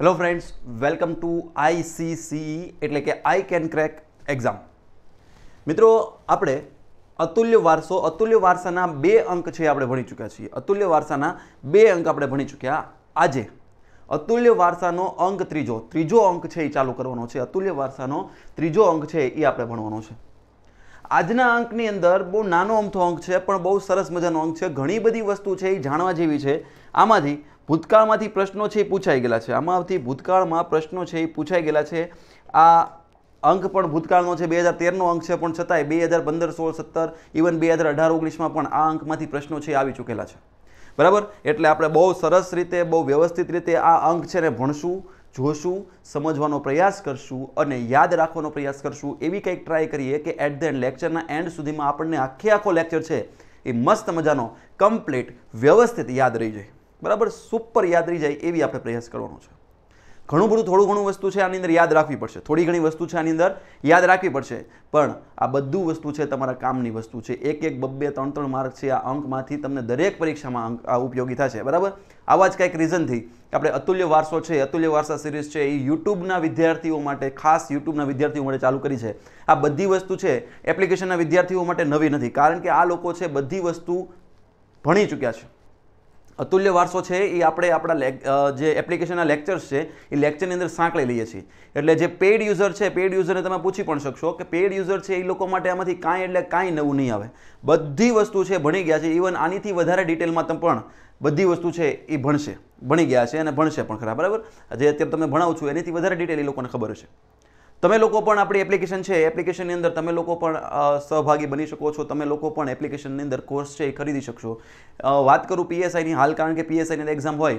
Hello friends welcome to ICCE એટલે કે I can crack exam મિત્રો આપણે અતુલ્ય વારસો અતુલ્ય વારસાના બે અંક છે આપણે ભણી ચૂક્યા છીએ અતુલ્ય વારસાના બે અંક આપણે ભણી ચૂક્યા આજે અતુલ્ય વારસાનો અંક ત્રીજો ત્રીજો અંક છે એ ચાલુ કરવાનો છે અતુલ્ય વારસાનો ત્રીજો અંક છે એ આપણે ભણવાનો છે આજના અંકની અંદર બહુ નાનો અમથો અંક છે પણ બહુ સરસ મજાનો અંક છે ઘણી બધી વસ્તુ છે એ જાણવા જેવી છે આમાંથી ભૂતકાળમાંથી પ્રશ્નો છે એ પૂછાઈ ગયેલા છે આમાંથી ભૂતકાળમાં પ્રશ્નો છે એ પૂછાઈ ગયેલા છે આ અંક પણ ભૂતકાળનો છે બે હજાર તેરનો અંક છે પણ છતાંય બે હજાર પંદર સોળ સત્તર ઇવન બે હજાર અઢાર ઓગણીસમાં પણ આ અંકમાંથી પ્રશ્નો છે આવી ચૂકેલા છે બરાબર એટલે આપણે બહુ સરસ રીતે બહુ વ્યવસ્થિત રીતે આ અંક છે ને ભણશું જોશું સમજવાનો પ્રયાસ કરશું અને યાદ રાખવાનો પ્રયાસ કરશું એવી કંઈક ટ્રાય કરીએ કે એટ ધ એન્ડ લેક્ચરના એન્ડ સુધીમાં આપણને આખે આખો લેક્ચર છે એ મસ્ત મજાનો કમ્પ્લીટ વ્યવસ્થિત યાદ રહી જાય બરાબર સુપર યાદ રહી જાય એવી આપણે પ્રયાસ કરવાનો છે ઘણું બધું થોડું ઘણું વસ્તુ છે આની અંદર યાદ રાખવી પડશે થોડી ઘણી વસ્તુ છે આની અંદર યાદ રાખવી પડશે પણ આ બધું વસ્તુ છે તમારા કામની વસ્તુ છે એક એક બબ્બે ત્રણ ત્રણ માર્ક છે આ અંકમાંથી તમને દરેક પરીક્ષામાં અંક આ ઉપયોગી થશે બરાબર આવા જ કંઈક રીઝનથી આપણે અતુલ્ય વારસો છે અતુલ્ય વારસા સિરીઝ છે એ યુટ્યુબના વિદ્યાર્થીઓ માટે ખાસ યુટ્યુબના વિદ્યાર્થીઓ માટે ચાલુ કરી છે આ બધી વસ્તુ છે એપ્લિકેશનના વિદ્યાર્થીઓ માટે નવી નથી કારણ કે આ લોકો છે બધી વસ્તુ ભણી ચૂક્યા છે અતુલ્ય વારસો છે એ આપણે આપણા જે એપ્લિકેશનના લેક્ચર્સ છે એ લેક્ચરની અંદર સાંકળી લઈએ છીએ એટલે જે પેઇડ યુઝર છે પેઇડ યુઝરને તમે પૂછી પણ શકશો કે પેઇડ યુઝર છે એ લોકો માટે આમાંથી કાંઈ એટલે કાંઈ નવું નહીં આવે બધી વસ્તુ છે ભણી ગયા છે ઇવન આનીથી વધારે ડિટેલમાં તમે પણ બધી વસ્તુ છે એ ભણશે ભણી ગયા છે અને ભણશે પણ ખરા બરાબર જે અત્યારે તમે ભણાવું છું એનીથી વધારે ડિટેલ એ લોકોને ખબર છે તમે લોકો પણ આપણી એપ્લિકેશન છે એપ્લિકેશનની અંદર તમે લોકો પણ સહભાગી બની શકો છો તમે લોકો પણ એપ્લિકેશનની અંદર કોર્સ છે એ ખરીદી શકશો વાત કરું પીએસઆઈની હાલ કારણ કે પીએસઆઈની એક્ઝામ હોય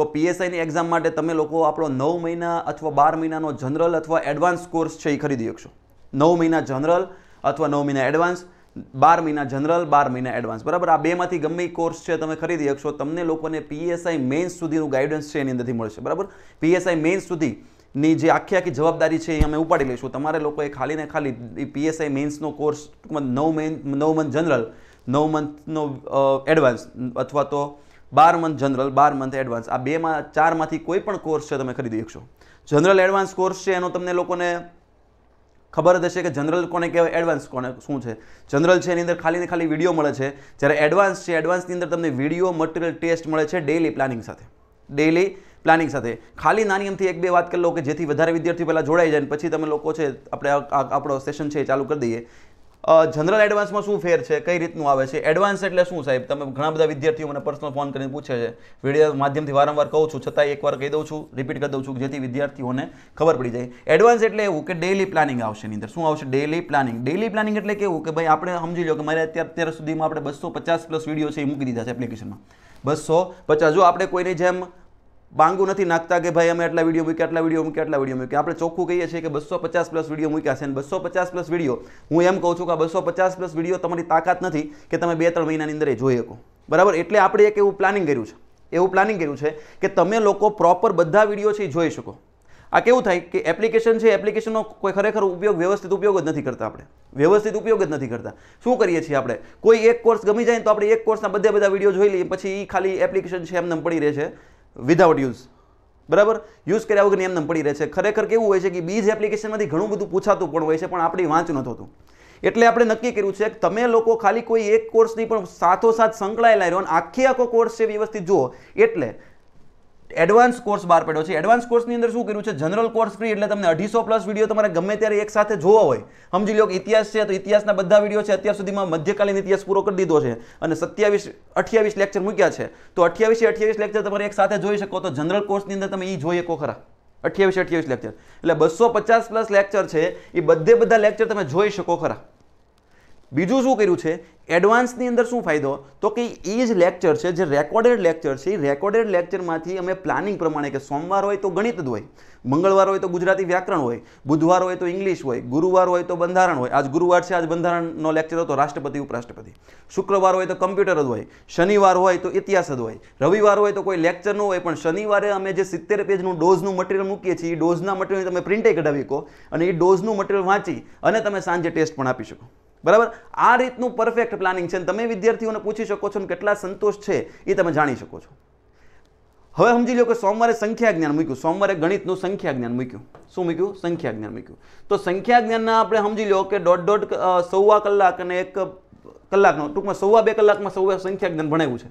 તો પીએસઆઈની એક્ઝામ માટે તમે લોકો આપણો નવ મહિના અથવા બાર મહિનાનો જનરલ અથવા એડવાન્સ કોર્સ છે એ ખરીદી શકશો નવ મહિના જનરલ અથવા નવ મહિના એડવાન્સ બાર મહિના જનરલ બાર મહિના એડવાન્સ બરાબર આ બેમાંથી ગમે કોર્સ છે તમે ખરીદી શકશો તમને લોકોને પીએસઆઈ મેન્સ સુધીનું ગાઈડન્સ છે એની અંદરથી મળશે બરાબર પીએસઆઈ મેન્સ સુધી ની જે આખી આખી જવાબદારી છે એ અમે ઉપાડી લઈશું તમારે લોકોએ ખાલી ને ખાલી પીએસઆઈ મેન્સનો કોર્સ નવ મેન નવ મંથ જનરલ નવ મંથનો એડવાન્સ અથવા તો બાર મંથ જનરલ બાર મંથ એડવાન્સ આ બેમાં ચારમાંથી કોઈ પણ કોર્સ છે તમે ખરીદી શકશો જનરલ એડવાન્સ કોર્સ છે એનો તમને લોકોને ખબર જ હશે કે જનરલ કોને કહેવાય એડવાન્સ કોને શું છે જનરલ છે એની અંદર ખાલી ને ખાલી વિડીયો મળે છે જ્યારે એડવાન્સ છે એડવાન્સની અંદર તમને વિડીયો મટીરિયલ ટેસ્ટ મળે છે ડેલી પ્લાનિંગ સાથે ડેલી પ્લાનિંગ સાથે ખાલી નાની એમથી એક બે વાત કરી લો કે જેથી વધારે વિદ્યાર્થીઓ પહેલાં જોડાઈ જાય પછી તમે લોકો છે આપણે આપણો સેશન છે એ ચાલુ કરી દઈએ જનરલ એડવાન્સમાં શું ફેર છે કઈ રીતનું આવે છે એડવાન્સ એટલે શું સાહેબ તમે ઘણા બધા વિદ્યાર્થીઓ મને પર્સનલ ફોન કરીને પૂછે છે વિડીયો માધ્યમથી વારંવાર કહું છું છતાં એકવાર કહી દઉં છું રિપીટ કરી દઉં છું જેથી વિદ્યાર્થીઓને ખબર પડી જાય એડવાન્સ એટલે એવું કે ડેલી પ્લાનિંગ આવશે એની અંદર શું આવશે ડેલી પ્લાનિંગ ડેલી પ્લાનિંગ એટલે કેવું કે ભાઈ આપણે સમજી લો કે મારે અત્યારે અત્યાર સુધીમાં આપણે બસો પચાસ પ્લસ વિડીયો છે એ મૂકી દીધા છે એપ્લિકેશનમાં બસો પછી હજુ આપણે કોઈની જેમ બાંગુ નથી નાખતા કે ભાઈ અમે આટલા વિડીયો મૂક્યા આટલા વિડીયો મૂક્યા આટલા વિડીયો મૂકીએ આપણે ચોખ્ખું કહીએ છીએ કે બસો પચાસ પ્લસ વિડીયો મૂક્યા છે અને બસો પચાસ પ્લસ વિડીયો હું એમ કહું છું કે બસો પચાસ પ્લસ વિડીયો તમારી તાકાત નથી કે તમે બે ત્રણ મહિનાની અંદર જોઈ શકો બરાબર એટલે આપણે એક એવું પ્લાનિંગ કર્યું છે એવું પ્લાનિંગ કર્યું છે કે તમે લોકો પ્રોપર બધા વિડીયો છે એ જોઈ શકો આ કેવું થાય કે એપ્લિકેશન છે એપ્લિકેશનનો કોઈ ખરેખર ઉપયોગ વ્યવસ્થિત ઉપયોગ જ નથી કરતા આપણે વ્યવસ્થિત ઉપયોગ જ નથી કરતા શું કરીએ છીએ આપણે કોઈ એક કોર્સ ગમી જાય ને તો આપણે એક કોર્સના બધા બધા વિડીયો જોઈ લઈએ પછી એ ખાલી એપ્લિકેશન છે એમને પડી રહે છે વિધાઉટ યુઝ બરાબર યુઝ કર્યા વગર એમને પડી રહે છે ખરેખર કેવું હોય છે કે બીજ એપ્લિકેશનમાંથી ઘણું બધું પૂછાતું પણ હોય છે પણ આપણી વાંચ ન થતું એટલે આપણે નક્કી કર્યું છે કે તમે લોકો ખાલી કોઈ એક કોર્સની પણ સાથોસાથ સંકળાયેલા રહ્યો અને આખી આખો કોર્સ છે વ્યવસ્થિત જુઓ એટલે એડવાન્સ કોર્સ બહાર પડ્યો છે એડવાન્સ કોર્સની અંદર શું કર્યું છે જનરલ કોર્સ ફ્રી એટલે તમને અઢીસો પ્લસ વિડીયો તમારે ગમે ત્યારે એક સાથે જોવો હોય સમજી લો ઇતિહાસ છે તો ઇતિહાસના બધા વિડીયો છે અત્યાર સુધીમાં મધ્યકાલીન ઇતિહાસ પૂરો કરી દીધો છે અને સત્યાવીસ અઠ્યાવીસ લેક્ચર મૂક્યા છે તો અઠ્યાવીસે અઠ્યાવીસ લેક્ચર તમારે એક સાથે જોઈ શકો તો જનરલ કોર્સની અંદર તમે એ જોઈ શકો ખરા અઠ્યાવીસ અઠ્યાવીસ લેક્ચર એટલે બસો પચાસ પ્લસ લેક્ચર છે એ બધે બધા લેક્ચર તમે જોઈ શકો ખરા બીજું શું કર્યું છે એડવાન્સની અંદર શું ફાયદો તો કે એ જ લેક્ચર છે જે રેકોર્ડેડ લેક્ચર છે એ રેકોર્ડેડ લેક્ચરમાંથી અમે પ્લાનિંગ પ્રમાણે કે સોમવાર હોય તો ગણિત જ હોય મંગળવાર હોય તો ગુજરાતી વ્યાકરણ હોય બુધવાર હોય તો ઇંગ્લિશ હોય ગુરુવાર હોય તો બંધારણ હોય આજ ગુરુવાર છે આજ બંધારણનો લેક્ચર હતો રાષ્ટ્રપતિ ઉપરાષ્ટ્રપતિ શુક્રવાર હોય તો કમ્પ્યુટર જ હોય શનિવાર હોય તો ઇતિહાસ જ હોય રવિવાર હોય તો કોઈ લેક્ચર ન હોય પણ શનિવારે અમે જે સિત્તેર પેજનું ડોઝનું મટીરિયલ મૂકીએ છીએ એ ડોઝના મટીરિયલ તમે પ્રિન્ટે કઢાવી શકો અને એ ડોઝનું મટીરિયલ વાંચી અને તમે સાંજે ટેસ્ટ પણ આપી શકો બરાબર આ રીતનું પરફેક્ટ પ્લાનિંગ છે તમે વિદ્યાર્થીઓને પૂછી શકો છો કેટલા સંતોષ છે એ તમે જાણી શકો છો હવે સમજી લો કે સોમવારે સંખ્યા જ્ઞાન મૂક્યું સોમવારે ગણિતનું સંખ્યા જ્ઞાન મૂક્યું શું મૂક્યું સંખ્યા જ્ઞાન મૂક્યું તો સંખ્યા જ્ઞાનના આપણે સમજી લો કે દોઢ દોઢ સવા કલાક અને એક કલાકનો ટૂંકમાં સવા બે કલાકમાં સૌ સંખ્યા જ્ઞાન ભણાવ્યું છે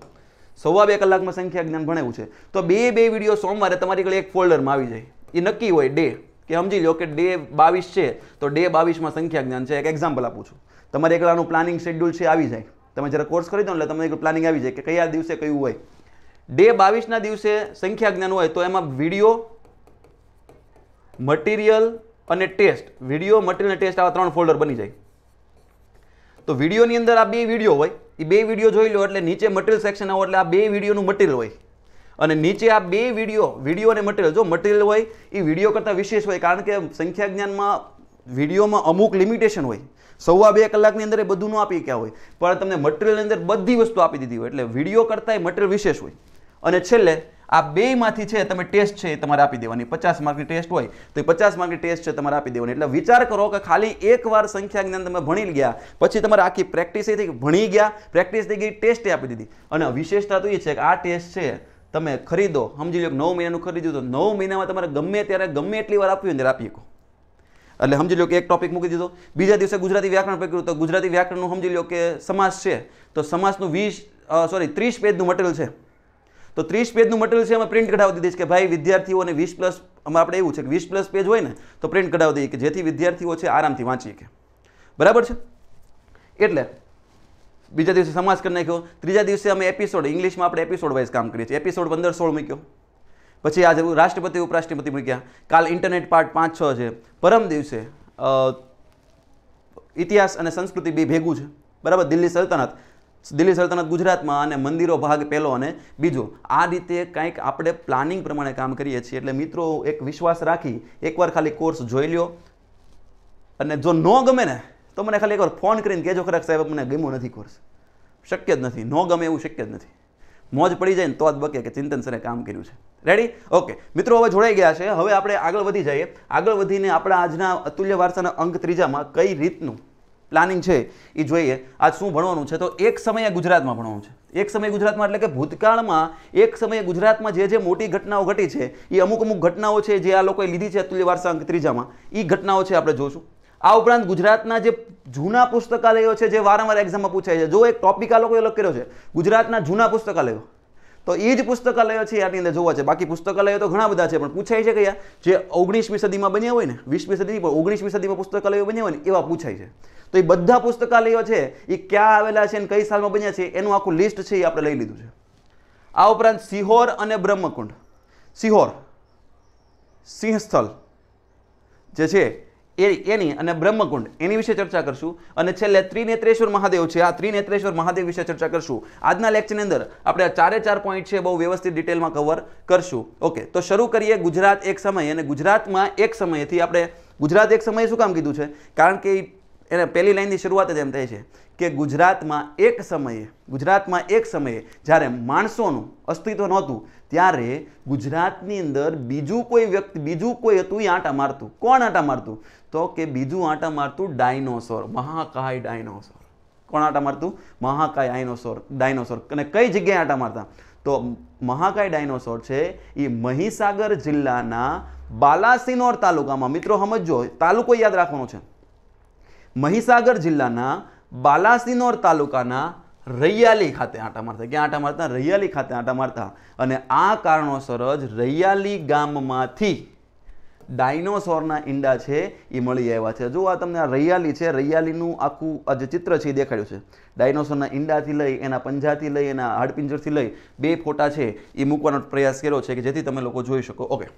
સવા બે કલાકમાં સંખ્યા જ્ઞાન ભણાવ્યું છે તો બે બે વિડીયો સોમવારે તમારી કડે એક ફોલ્ડરમાં આવી જાય એ નક્કી હોય ડે કે સમજી લો કે ડે બાવીસ છે તો ડે બાવીસમાં સંખ્યા જ્ઞાન છે એક એક્ઝામ્પલ આપું છું તમારે એકલાનું પ્લાનિંગ શેડ્યુલ છે આવી જાય તમે જ્યારે કોર્સ કરી દો એટલે તમને એક પ્લાનિંગ આવી જાય કે કયા દિવસે કયું હોય ડે બાવીસના દિવસે સંખ્યા જ્ઞાન હોય તો એમાં વિડીયો મટીરિયલ અને ટેસ્ટ વિડીયો મટીરિયલ અને ટેસ્ટ આવા ત્રણ ફોલ્ડર બની જાય તો વિડીયોની અંદર આ બે વિડીયો હોય એ બે વિડીયો જોઈ લો એટલે નીચે મટીરિયલ સેક્શન આવો એટલે આ બે વિડીયોનું મટીરિયલ હોય અને નીચે આ બે વિડીયો વિડીયો અને મટીરિયલ જો મટીરિયલ હોય એ વિડીયો કરતાં વિશેષ હોય કારણ કે સંખ્યા જ્ઞાનમાં વિડીયોમાં અમુક લિમિટેશન હોય સવા બે કલાકની અંદર એ બધું ન આપી ગયા હોય પણ તમને મટીરિયલની અંદર બધી વસ્તુ આપી દીધી હોય એટલે વિડીયો કરતાં એ મટીરિયલ વિશેષ હોય અને છેલ્લે આ બેમાંથી છે તમે ટેસ્ટ છે એ તમારે આપી દેવાની પચાસ માર્કની ટેસ્ટ હોય તો એ પચાસ માર્કની ટેસ્ટ છે તમારે આપી દેવાની એટલે વિચાર કરો કે ખાલી એકવાર સંખ્યા જ્ઞાન તમે ભણી ગયા પછી તમારે આખી પ્રેક્ટિસ થઈ ભણી ગયા પ્રેક્ટિસ થઈ ગઈ ટેસ્ટ આપી દીધી અને વિશેષતા તો એ છે કે આ ટેસ્ટ છે તમે ખરીદો સમજી લો નવ મહિનાનું ખરીદ્યું તો નવ મહિનામાં તમારે ગમે ત્યારે ગમે એટલી વાર આપવી અંદર આપી શકો એટલે સમજી લો કે એક ટોપિક મૂકી દીધો બીજા દિવસે ગુજરાતી વ્યાકરણ પકડ્યું તો ગુજરાતી વ્યાકરણનું સમજી લો કે સમાસ છે તો સમાસનું વીસ સોરી ત્રીસ પેજનું મટીરિયલ છે તો ત્રીસ પેજનું મટીરિયલ છે અમે પ્રિન્ટ કઢાવી દીધી કે ભાઈ વિદ્યાર્થીઓને વીસ પ્લસ અમે આપણે એવું છે કે વીસ પ્લસ પેજ હોય ને તો પ્રિન્ટ કઢાવી દઈએ કે જેથી વિદ્યાર્થીઓ છે આરામથી વાંચી શકે બરાબર છે એટલે બીજા દિવસે સમાસ કરી નાખ્યો ત્રીજા દિવસે અમે એપિસોડ ઇંગ્લિશમાં આપણે એપિસોડ વાઇઝ કામ કરીએ છીએ એપિસોડ પંદર સોળ મૂક્યો પછી આજે રાષ્ટ્રપતિ ઉપરાષ્ટ્રપતિ બની ગયા કાલ ઇન્ટરનેટ પાર્ટ પાંચ છ છે પરમ દિવસે ઇતિહાસ અને સંસ્કૃતિ બી ભેગું છે બરાબર દિલ્હી સલ્તનત દિલ્હી સલ્તનત ગુજરાતમાં અને મંદિરો ભાગ પહેલો અને બીજો આ રીતે કંઈક આપણે પ્લાનિંગ પ્રમાણે કામ કરીએ છીએ એટલે મિત્રો એક વિશ્વાસ રાખી એકવાર ખાલી કોર્સ જોઈ લ્યો અને જો ન ગમે ને તો મને ખાલી એકવાર ફોન કરીને કહેજો ખરાક સાહેબ મને ગમ્યો નથી કોર્સ શક્ય જ નથી ન ગમે એવું શક્ય જ નથી મોજ પડી જાય ને તો જ બકે કે ચિંતન સરે કામ કર્યું છે રેડી ઓકે મિત્રો હવે જોડાઈ ગયા છે હવે આપણે આગળ વધી જઈએ આગળ વધીને આપણા આજના અતુલ્ય વારસાના અંક ત્રીજામાં કઈ રીતનું પ્લાનિંગ છે એ જોઈએ આજ શું ભણવાનું છે તો એક સમયે ગુજરાતમાં ભણવાનું છે એક સમયે ગુજરાતમાં એટલે કે ભૂતકાળમાં એક સમયે ગુજરાતમાં જે જે મોટી ઘટનાઓ ઘટી છે એ અમુક અમુક ઘટનાઓ છે જે આ લોકોએ લીધી છે અતુલ્ય વારસા અંક ત્રીજામાં એ ઘટનાઓ છે આપણે જોશું આ ઉપરાંત ગુજરાતના જે જૂના પુસ્તકાલયો છે જે વારંવાર એક્ઝામમાં પૂછાય છે જો એક ટોપિક આ લોકોએ અલગ કર્યો છે ગુજરાતના જૂના પુસ્તકાલયો તો એ જ પુસ્તકાલયો છે આની અંદર જોવા છે બાકી પુસ્તકાલયો તો ઘણા બધા છે પણ પૂછાય છે કયા જે ઓગણીસમી સદીમાં બન્યા હોય ને વીસમી સદી પણ ઓગણીસમી સદીમાં પુસ્તકાલયો બન્યા હોય ને એવા પૂછાય છે તો એ બધા પુસ્તકાલયો છે એ ક્યાં આવેલા છે અને કઈ સાલમાં બન્યા છે એનું આખું લિસ્ટ છે એ આપણે લઈ લીધું છે આ ઉપરાંત સિહોર અને બ્રહ્મકુંડ સિહોર સિંહસ્થલ જે છે એ એની અને બ્રહ્મકુંડ એની વિશે ચર્ચા કરશું અને છેલ્લે ત્રિનેત્રેશ્વર મહાદેવ છે આ ત્રિનેત્રેશ્વર મહાદેવ વિશે ચર્ચા કરશું આજના લેક્ચરની અંદર આપણે આ ચારે ચાર પોઈન્ટ છે બહુ વ્યવસ્થિત ડિટેલમાં કવર કરશું ઓકે તો શરૂ કરીએ ગુજરાત એક સમય અને ગુજરાતમાં એક સમયથી આપણે ગુજરાત એક સમયે શું કામ કીધું છે કારણ કે એને પહેલી લાઇનની શરૂઆત જ એમ થાય છે કે ગુજરાતમાં એક સમયે ગુજરાતમાં એક સમયે જ્યારે માણસોનું અસ્તિત્વ નહોતું ત્યારે ગુજરાતની અંદર બીજું કોઈ વ્યક્તિ બીજું કોઈ હતું એ આંટા મારતું કોણ આંટા મારતું તો કે બીજું આંટા મારતું ડાયનોસોર મહાકાય ડાયનોસોર કોણ આંટા મારતું મહાકાય ડાયનોસોર ડાયનોસોર અને કઈ જગ્યાએ આંટા મારતા તો મહાકાય ડાયનોસોર છે એ મહીસાગર જિલ્લાના બાલાસિનોર તાલુકામાં મિત્રો સમજો તાલુકો યાદ રાખવાનો છે મહીસાગર જિલ્લાના બાલાસિનોર તાલુકાના રૈયાલી ખાતે આંટા મારતા ક્યાં આંટા મારતા રૈયાલી ખાતે આંટા મારતા અને આ કારણોસર જ રૈયાલી ગામમાંથી ડાયનોસોરના ઈંડા છે એ મળી આવ્યા છે જો આ તમને આ રૈયાલી છે રૈયાલીનું આખું આ જે ચિત્ર છે એ દેખાડ્યું છે ડાયનોસોરના ઈંડાથી લઈ એના પંજાથી લઈ એના હાડપિંજરથી લઈ બે ફોટા છે એ મૂકવાનો પ્રયાસ કર્યો છે કે જેથી તમે લોકો જોઈ શકો ઓકે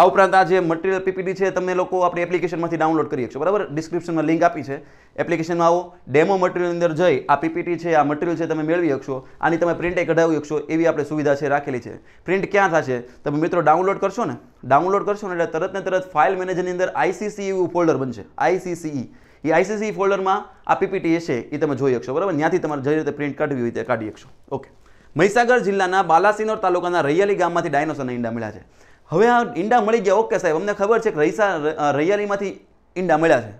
આ ઉપરાંત આ જે મટીરિયલ પીપીડી છે તમે લોકો આપણી એપ્લિકેશનમાંથી ડાઉનલોડ કરી શકશો બરાબર ડિસ્ક્રિપ્શનમાં લિંક આપી છે એપ્લિકેશનમાં આવો ડેમો મટીરિયલ અંદર જઈ આ પીપીટી છે આ મટીરિયલ છે તમે મેળવી શકશો આની તમે પ્રિન્ટે કઢાવી શકશો એવી આપણે સુવિધા છે રાખેલી છે પ્રિન્ટ ક્યાં થશે તમે મિત્રો ડાઉનલોડ કરશો ને ડાઉનલોડ કરશો ને એટલે તરત ને તરત ફાઇલ મેનેજરની અંદર આઈસીસી એવું ફોલ્ડર બનશે આઈસીસીઈ e. એ આઈસીસી ફોલ્ડરમાં e આ પીપીટી છે એ તમે જોઈ શકશો બરાબર ત્યાંથી તમારે જઈ રીતે પ્રિન્ટ કાઢવી હોય તે કાઢી શકશો ઓકે મહીસાગર જિલ્લાના બાલાસિનોર તાલુકાના રૈયાલી ગામમાંથી ડાયનોસરના ઈંડા મળ્યા છે હવે આ ઈંડા મળી ગયા ઓકે સાહેબ અમને ખબર છે કે રહીસા રૈયાલીમાંથી ઈંડા મળ્યા છે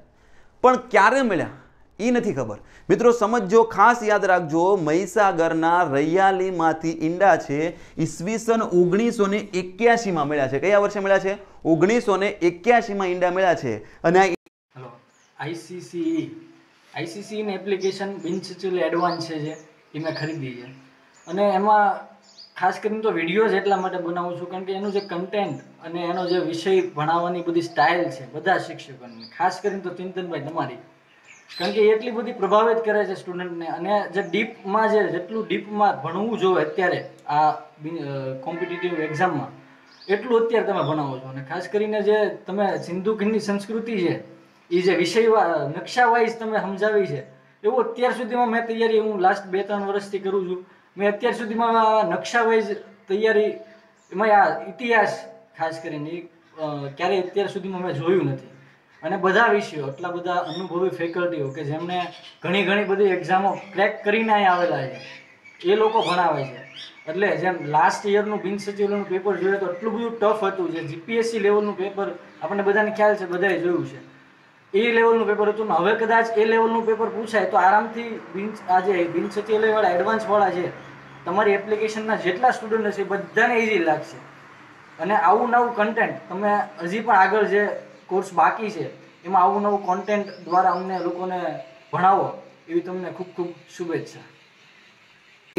પણ ક્યારે મળ્યા એ નથી ખબર મિત્રો સમજો ખાસ યાદ રાખજો મહીસાગરના રૈયાલીમાંથી ઈંડા છે ઈસવીસન ઓગણીસો ને એક્યાસીમાં મળ્યા છે કયા વર્ષે મળ્યા છે ઓગણીસો ને એક્યાસીમાં ઈંડા મળ્યા છે અને હલો આઈસીસીઈ આઈસીસીની એપ્લિકેશન બિનસિચ્યુઅલ એડવાન્સ છે જે એ મેં ખરીદી છે અને એમાં ખાસ કરીને તો વિડીયોઝ એટલા માટે બનાવું છું કારણ કે એનું જે કન્ટેન્ટ અને એનો જે વિષય ભણાવવાની બધી સ્ટાઇલ છે બધા શિક્ષકોને ખાસ કરીને તો ચિંતનભાઈ તમારી કારણ કે એટલી બધી પ્રભાવિત કરે છે સ્ટુડન્ટને અને જે ડીપમાં જે જેટલું ડીપમાં ભણવું જોઈએ અત્યારે આ કોમ્પિટિટિવ એક્ઝામમાં એટલું અત્યારે તમે ભણાવો છો અને ખાસ કરીને જે તમે સિંધુ ખીણની સંસ્કૃતિ છે એ જે વિષય નકશાવાઇઝ તમે સમજાવી છે એવું અત્યાર સુધીમાં મેં તૈયારી હું લાસ્ટ બે ત્રણ વર્ષથી કરું છું મેં અત્યાર સુધીમાં નકશા વાઇઝ તૈયારી એમાં આ ઇતિહાસ ખાસ કરીને ક્યારેય અત્યાર સુધીમાં મેં જોયું નથી અને બધા વિષયો એટલા બધા અનુભવી ફેકલ્ટીઓ કે જેમને ઘણી ઘણી બધી એક્ઝામો ક્રેક કરીને અહીં આવેલા છે એ લોકો ભણાવે છે એટલે જેમ લાસ્ટ યરનું બિન સચિવનું પેપર જોઈએ તો એટલું બધું ટફ હતું જે જીપીએસસી લેવલનું પેપર આપણને બધાને ખ્યાલ છે બધાએ જોયું છે એ લેવલનું પેપર હતું ને હવે કદાચ એ લેવલનું પેપર પૂછાય તો આરામથી બિન આ જે બિન સચિવાલયવાળા એડવાન્સવાળા છે તમારી એપ્લિકેશનના જેટલા સ્ટુડન્ટ હશે બધાને ઇઝી લાગશે અને આવું નવું કન્ટેન્ટ તમે હજી પણ આગળ જે કોર્સ બાકી છે એમાં આવું નવું કોન્ટેન્ટ દ્વારા અમને લોકોને ભણાવો એવી તમને ખૂબ ખૂબ શુભેચ્છા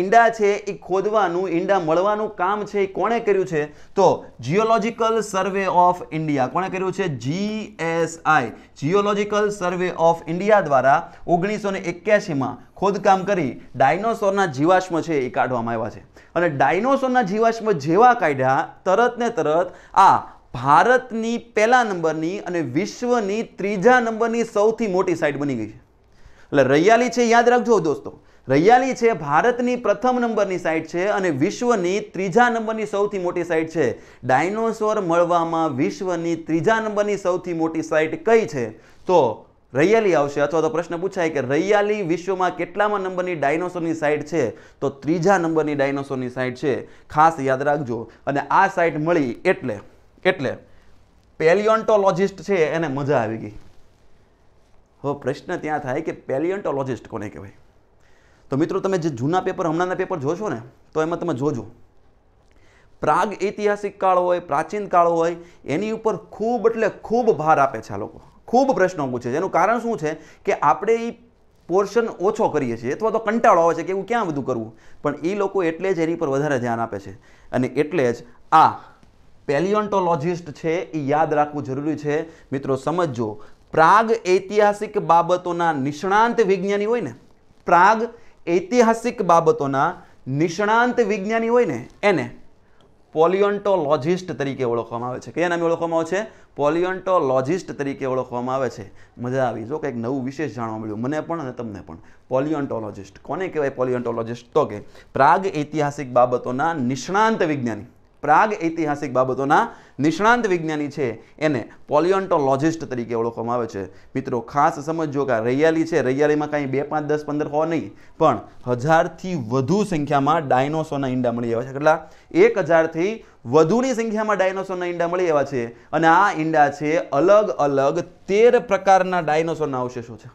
ઈંડા છે એ ખોદવાનું ઈંડા મળવાનું કામ છે એ કોણે કર્યું છે તો જીઓલોજિકલ સર્વે ઓફ ઇન્ડિયા કોણે કર્યું છે GSI geological survey of India દ્વારા ઓગણીસો ને એક્યાસીમાં ખોદકામ કરી ડાયનોસોરના જીવાશ્મ છે એ કાઢવામાં આવ્યા છે અને ડાયનોસોરના જીવાશ્મ જેવા કાઢ્યા તરત ને તરત આ ભારતની પહેલા નંબરની અને વિશ્વની ત્રીજા નંબરની સૌથી મોટી સાઇટ બની ગઈ છે એટલે રૈયાલી છે યાદ રાખજો દોસ્તો રૈયાલી છે ભારતની પ્રથમ નંબરની સાઇટ છે અને વિશ્વની ત્રીજા નંબરની સૌથી મોટી સાઇટ છે ડાયનોસોર મળવામાં વિશ્વની ત્રીજા નંબરની સૌથી મોટી સાઇટ કઈ છે તો રૈયાલી આવશે અથવા તો પ્રશ્ન પૂછાય કે રૈયાલી વિશ્વમાં કેટલામાં નંબરની ડાયનોસોરની સાઇટ છે તો ત્રીજા નંબરની ડાયનોસોરની સાઇટ છે ખાસ યાદ રાખજો અને આ સાઇટ મળી એટલે એટલે પેલિયોન્ટોલોજિસ્ટ છે એને મજા આવી ગઈ હવે પ્રશ્ન ત્યાં થાય કે પેલિયોન્ટોલોજિસ્ટ કોને કહેવાય તો મિત્રો તમે જે જૂના પેપર હમણાંના પેપર જોશો ને તો એમાં તમે જોજો પ્રાગ ઐતિહાસિક કાળ હોય પ્રાચીન કાળ હોય એની ઉપર ખૂબ એટલે ખૂબ ભાર આપે છે આ લોકો ખૂબ પ્રશ્નો પૂછે છે એનું કારણ શું છે કે આપણે એ પોર્શન ઓછો કરીએ છીએ અથવા તો કંટાળો આવે છે કે એવું ક્યાં બધું કરવું પણ એ લોકો એટલે જ એની પર વધારે ધ્યાન આપે છે અને એટલે જ આ પેલિયોન્ટોલોજિસ્ટ છે એ યાદ રાખવું જરૂરી છે મિત્રો સમજો પ્રાગ ઐતિહાસિક બાબતોના નિષ્ણાંત વિજ્ઞાની હોય ને પ્રાગ ઐતિહાસિક બાબતોના નિષ્ણાંત વિજ્ઞાની હોય ને એને પોલિયોન્ટોલોજિસ્ટ તરીકે ઓળખવામાં આવે છે કયા નામે ઓળખવામાં આવે છે પોલિયોન્ટોલોજિસ્ટ તરીકે ઓળખવામાં આવે છે મજા આવી જો કંઈક નવું વિશેષ જાણવા મળ્યું મને પણ અને તમને પણ પોલિયોન્ટોલોજિસ્ટ કોને કહેવાય પોલિયોન્ટોલોજિસ્ટ તો કે પ્રાગ ઐતિહાસિક બાબતોના નિષ્ણાંત વિજ્ઞાની પ્રાગ ઐતિહાસિક બાબતોના નિષ્ણાંત વિજ્ઞાની છે એને પોલિયોન્ટોલોજિસ્ટ તરીકે ઓળખવામાં આવે છે મિત્રો ખાસ સમજો કે રૈયાલી છે રૈયાલીમાં કાંઈ બે પાંચ દસ પંદર હોવા નહીં પણ હજારથી વધુ સંખ્યામાં ડાયનોસોરના ઈંડા મળી આવ્યા છે કેટલા એક હજારથી વધુની સંખ્યામાં ડાયનોસોરના ઈંડા મળી આવ્યા છે અને આ ઈંડા છે અલગ અલગ તેર પ્રકારના ડાયનોસોરના અવશેષો છે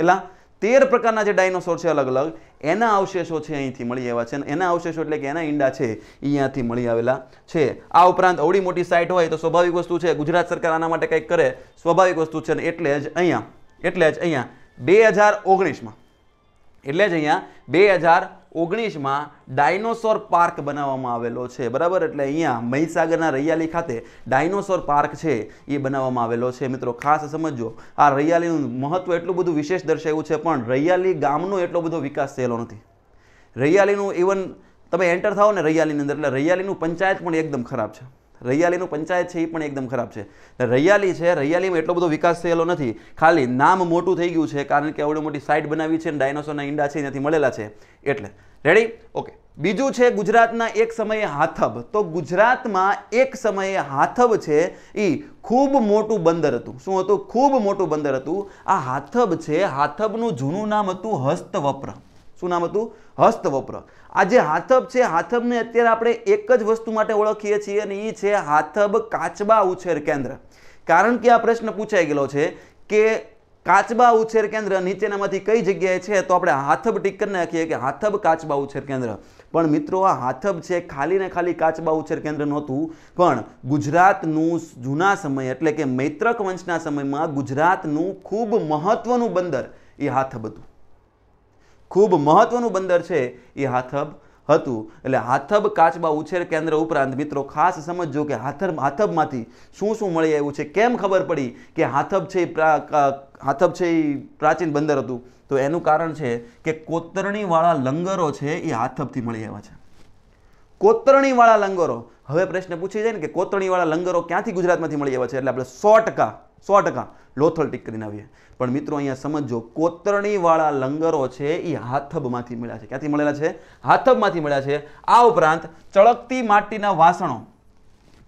કેટલા તેર પ્રકારના જે ડાયનોસોર છે અલગ અલગ એના અવશેષો છે અહીંથી મળી આવ્યા છે એના અવશેષો એટલે કે એના ઈંડા છે અહીંયાથી મળી આવેલા છે આ ઉપરાંત અવડી મોટી સાઇટ હોય તો સ્વાભાવિક વસ્તુ છે ગુજરાત સરકાર આના માટે કંઈક કરે સ્વાભાવિક વસ્તુ છે અને એટલે જ અહીંયા એટલે જ અહીંયા બે હજાર ઓગણીસમાં એટલે જ અહીંયા બે હજાર ઓગણીસમાં ડાયનોસોર પાર્ક બનાવવામાં આવેલો છે બરાબર એટલે અહીંયા મહીસાગરના રૈયાલી ખાતે ડાયનોસોર પાર્ક છે એ બનાવવામાં આવેલો છે મિત્રો ખાસ સમજો આ રૈયાલીનું મહત્વ એટલું બધું વિશેષ દર્શાવ્યું છે પણ રૈયાલી ગામનો એટલો બધો વિકાસ થયેલો નથી રૈયાલીનું ઇવન તમે એન્ટર થાઓ ને રૈયાલીની અંદર એટલે રૈયાલીનું પંચાયત પણ એકદમ ખરાબ છે રૈયાલીનું પંચાયત છે એ પણ એકદમ ખરાબ છે રૈયાલી છે રૈયાલીમાં એટલો બધો વિકાસ થયેલો નથી ખાલી નામ મોટું થઈ ગયું છે કારણ કે આવડી મોટી સાઇટ બનાવી છે અને ડાયનોસોરના ઈંડા છે એનાથી મળેલા છે એટલે રેડી ઓકે બીજું છે ગુજરાતના એક સમયે હાથબ તો ગુજરાતમાં એક સમયે હાથબ છે એ ખૂબ મોટું બંદર હતું શું હતું ખૂબ મોટું બંદર હતું આ હાથબ છે હાથબનું જૂનું નામ હતું હસ્તવપ્ર શું નામ હતું હસ્તવપ્ર આ જે હાથબ છે હાથબને અત્યારે આપણે એક જ વસ્તુ માટે ઓળખીએ છીએ અને એ છે હાથબ કાચબા ઉછેર કેન્દ્ર કારણ કે આ પ્રશ્ન પૂછાઈ ગયેલો છે કે કાચબા ઉછેર કેન્દ્ર નીચેનામાંથી કઈ જગ્યાએ છે તો આપણે હાથબ ટીક નાખીએ કે હાથબ કાચબા ઉછેર કેન્દ્ર પણ મિત્રો આ હાથબ છે ખાલી ને ખાલી કાચબા ઉછેર કેન્દ્ર નહોતું પણ ગુજરાતનું જૂના સમય એટલે કે મૈત્રક વંશના સમયમાં ગુજરાતનું ખૂબ મહત્વનું બંદર એ હાથબ હતું ખૂબ મહત્વનું બંદર છે એ હાથબ હતું એટલે હાથબ કાચબા ઉછેર કેન્દ્ર ઉપરાંત મિત્રો ખાસ સમજજો કે હાથર હાથબમાંથી શું શું મળી આવ્યું છે કેમ ખબર પડી કે હાથબ છે હાથબ છે એ પ્રાચીન બંદર હતું તો એનું કારણ છે કે કોતરણીવાળા લંગરો છે એ હાથબથી મળી આવ્યા છે કોતરણીવાળા લંગરો હવે પ્રશ્ન પૂછી જાય ને કે કોતરણીવાળા લંગરો ક્યાંથી ગુજરાતમાંથી મળી આવ્યા છે એટલે આપણે સો ટકા સો ટકા લોથલ ટીકરીને આવીએ પણ મિત્રો અહીંયા સમજો કોતરણીવાળા લંગરો છે એ હાથબમાંથી મળ્યા છે ક્યાંથી મળેલા છે હાથબમાંથી મળ્યા છે આ ઉપરાંત ચળકતી માટીના વાસણો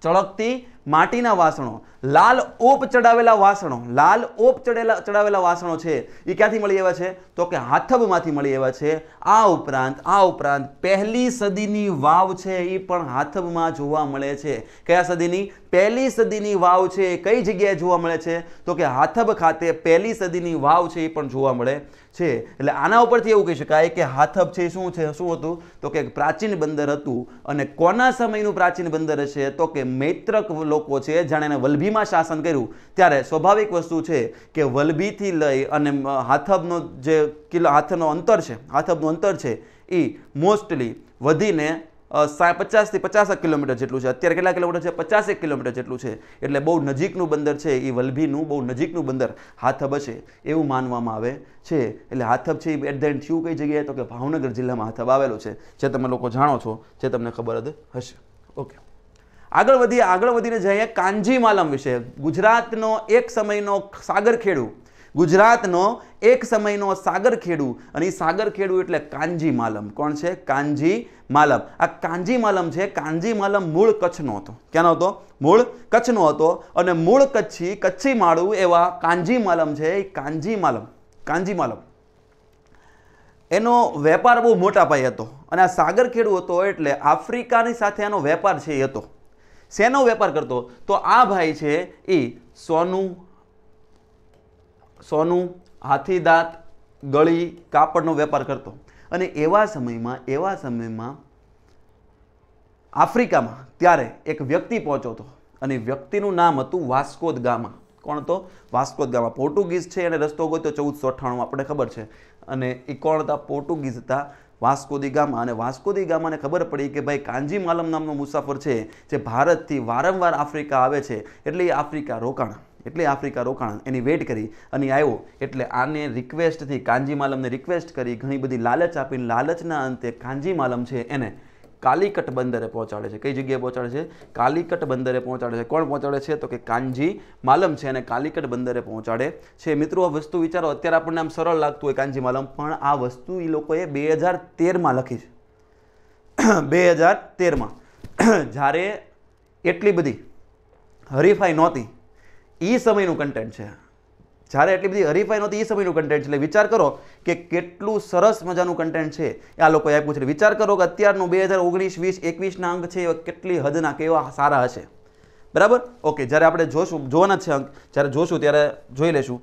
ચળકતી માટીના વાસણો લાલ ઓપ ચડાવેલા વાસણો લાલ ઓપ ચડેલા ચડાવેલા વાસણો છે એ ક્યાંથી મળી આવ્યા છે તો કે હાથબમાંથી મળી આવ્યા છે આ ઉપરાંત આ ઉપરાંત પહેલી સદીની વાવ છે એ પણ હાથબમાં જોવા મળે છે કયા સદીની પહેલી સદીની વાવ છે એ કઈ જગ્યાએ જોવા મળે છે તો કે હાથબ ખાતે પહેલી સદીની વાવ છે એ પણ જોવા મળે છે એટલે આના ઉપરથી એવું કહી શકાય કે હાથબ છે શું છે શું હતું તો કે પ્રાચીન બંદર હતું અને કોના સમયનું પ્રાચીન બંદર હશે તો કે મૈત્રક લોકો છે જાણે એને વલભીમાં શાસન કર્યું ત્યારે સ્વાભાવિક વસ્તુ છે કે વલભીથી લઈ અને હાથબનો જે કિલ્લો હાથનો અંતર છે હાથબનું અંતર છે એ મોસ્ટલી વધીને પચાસથી પચાસક કિલોમીટર જેટલું છે અત્યારે કેટલા કિલોમીટર છે પચાસેક કિલોમીટર જેટલું છે એટલે બહુ નજીકનું બંદર છે એ વલભીનું બહુ નજીકનું બંદર હાથબ છે એવું માનવામાં આવે છે એટલે હાથબ છે એટ ધ એન્ડ થયું કઈ જગ્યાએ તો કે ભાવનગર જિલ્લામાં હાથબ આવેલું છે જે તમે લોકો જાણો છો જે તમને ખબર જ હશે ઓકે આગળ વધીએ આગળ વધીને જઈએ કાંજીમાલમ વિશે ગુજરાતનો એક સમયનો સાગર ખેડૂ ગુજરાતનો એક સમયનો સાગર ખેડુ અને એ સાગર ખેડુ એટલે કાંજી માલમ કોણ છે કાંજી માલમ આ કાંજી માલમ છે કાંજી માલમ મૂળ કચ્છનો હતો ક્યાંનો હતો મૂળ કચ્છનો હતો અને મૂળ કચ્છી કચ્છી માળું એવા કાંજી માલમ છે એ કાંજી માલમ કાંજી માલમ એનો વેપાર બહુ મોટા પાયે હતો અને આ સાગર ખેડુ હતો એટલે આફ્રિકાની સાથે એનો વેપાર છે એ હતો શેનો વેપાર કરતો તો આ ભાઈ છે એ સોનું સોનું હાથી દાંત ગળી કાપડનો વેપાર કરતો અને એવા સમયમાં એવા સમયમાં આફ્રિકામાં ત્યારે એક વ્યક્તિ પહોંચ્યો હતો અને વ્યક્તિનું નામ હતું વાસ્કોદ ગામા કોણ તો વાસ્કોદ ગામા પોર્ટુગીઝ છે અને રસ્તો ગોત્યો ચૌદસો અઠ્ઠાણું આપણે ખબર છે અને એ કોણ હતા પોર્ટુગીઝ હતા વાસ્કોદી ગામા અને વાસ્કોદી ગામાને ખબર પડી કે ભાઈ કાંજી માલમ નામનો મુસાફર છે જે ભારતથી વારંવાર આફ્રિકા આવે છે એટલે એ આફ્રિકા રોકાણ એટલે આફ્રિકા રોકાણ એની વેટ કરી અને આવ્યો એટલે આને રિક્વેસ્ટથી માલમને રિક્વેસ્ટ કરી ઘણી બધી લાલચ આપીને લાલચના અંતે માલમ છે એને કાલિકટ બંદરે પહોંચાડે છે કઈ જગ્યાએ પહોંચાડે છે કાલિકટ બંદરે પહોંચાડે છે કોણ પહોંચાડે છે તો કે કાંજી માલમ છે અને કાલિકટ બંદરે પહોંચાડે છે મિત્રો આ વસ્તુ વિચારો અત્યારે આપણને આમ સરળ લાગતું હોય કાંજી માલમ પણ આ વસ્તુ એ લોકોએ બે હજાર તેરમાં લખી છે બે હજાર તેરમાં જ્યારે એટલી બધી હરીફાઈ નહોતી એ સમયનું કન્ટેન્ટ છે જ્યારે એટલી બધી હરીફાઈ નહોતી એ સમયનું કન્ટેન્ટ છે એટલે વિચાર કરો કે કેટલું સરસ મજાનું કન્ટેન્ટ છે આ લોકોએ આપ્યું છે વિચાર કરો કે અત્યારનું બે હજાર ઓગણીસ વીસ એકવીસના અંક છે એ કેટલી હદના કેવા સારા હશે બરાબર ઓકે જ્યારે આપણે જોશું જોવાના છે અંક જ્યારે જોશું ત્યારે જોઈ લેશું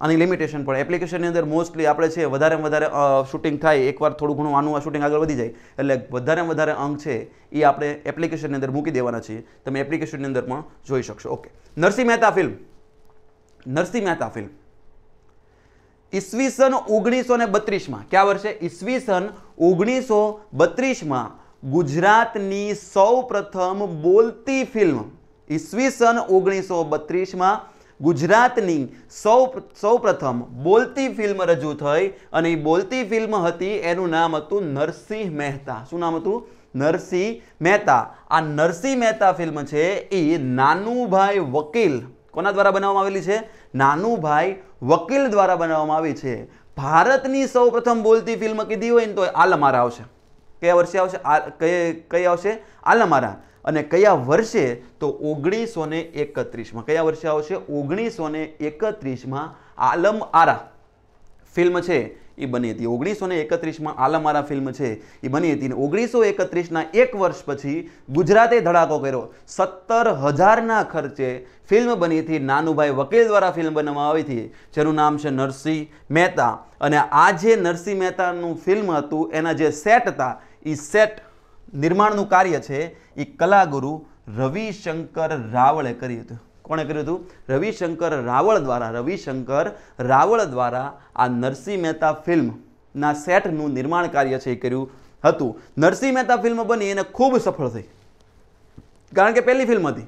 આની લિમિટેશન પણ એપ્લિકેશનની અંદર મોસ્ટલી આપણે છે વધારે વધારે શૂટિંગ થાય એકવાર થોડું ઘણું આનું આ શૂટિંગ આગળ વધી જાય એટલે વધારે વધારે અંક છે એ આપણે એપ્લિકેશનની અંદર મૂકી દેવાના છીએ તમે એપ્લિકેશનની અંદર પણ જોઈ શકશો okay Narsinh Mehta film Narsinh Mehta film ઈસવીસન ઓગણીસો ને બત્રીસમાં કયા વર્ષે ઈસવીસન ઓગણીસો બત્રીસમાં ગુજરાતની સૌ પ્રથમ બોલતી ફિલ્મ ઈસવીસન ઓગણીસો બત્રીસમાં ગુજરાતની સૌ સૌપ્રથમ બોલતી ફિલ્મ રજૂ થઈ અને એ બોલતી ફિલ્મ હતી એનું નામ હતું નરસિંહ મહેતા શું નામ હતું નરસિંહ મહેતા આ નરસિંહ મહેતા ફિલ્મ છે એ નાનુભાઈ વકીલ કોના દ્વારા બનાવવામાં આવેલી છે નાનુભાઈ વકીલ દ્વારા બનાવવામાં આવી છે ભારતની સૌપ્રથમ બોલતી ફિલ્મ કીધી હોય ને તો આલમારા આવશે કયા વર્ષે આવશે કઈ આવશે આલમારા અને કયા વર્ષે તો ઓગણીસો ને એકત્રીસમાં કયા વર્ષે આવશે ઓગણીસો ને એકત્રીસમાં આલમ આરા ફિલ્મ છે એ બની હતી ઓગણીસો ને એકત્રીસમાં આલમારા ફિલ્મ છે એ બની હતી ને ઓગણીસો એકત્રીસના એક વર્ષ પછી ગુજરાતે ધડાકો કર્યો સત્તર હજારના ખર્ચે ફિલ્મ બની હતી નાનુભાઈ વકીલ દ્વારા ફિલ્મ બનાવવામાં આવી હતી જેનું નામ છે નરસિંહ મહેતા અને આ જે નરસિંહ મહેતાનું ફિલ્મ હતું એના જે સેટ હતા એ સેટ નિર્માણનું કાર્ય છે એ કલાગુરુ રવિશંકર રાવળે કર્યું હતું કોણે કર્યું હતું રવિશંકર રાવળ દ્વારા રવિશંકર રાવળ દ્વારા આ નરસિંહ મહેતા ફિલ્મના સેટનું નિર્માણ કાર્ય છે એ કર્યું હતું નરસિંહ મહેતા ફિલ્મ બની એને ખૂબ સફળ થઈ કારણ કે પહેલી ફિલ્મ હતી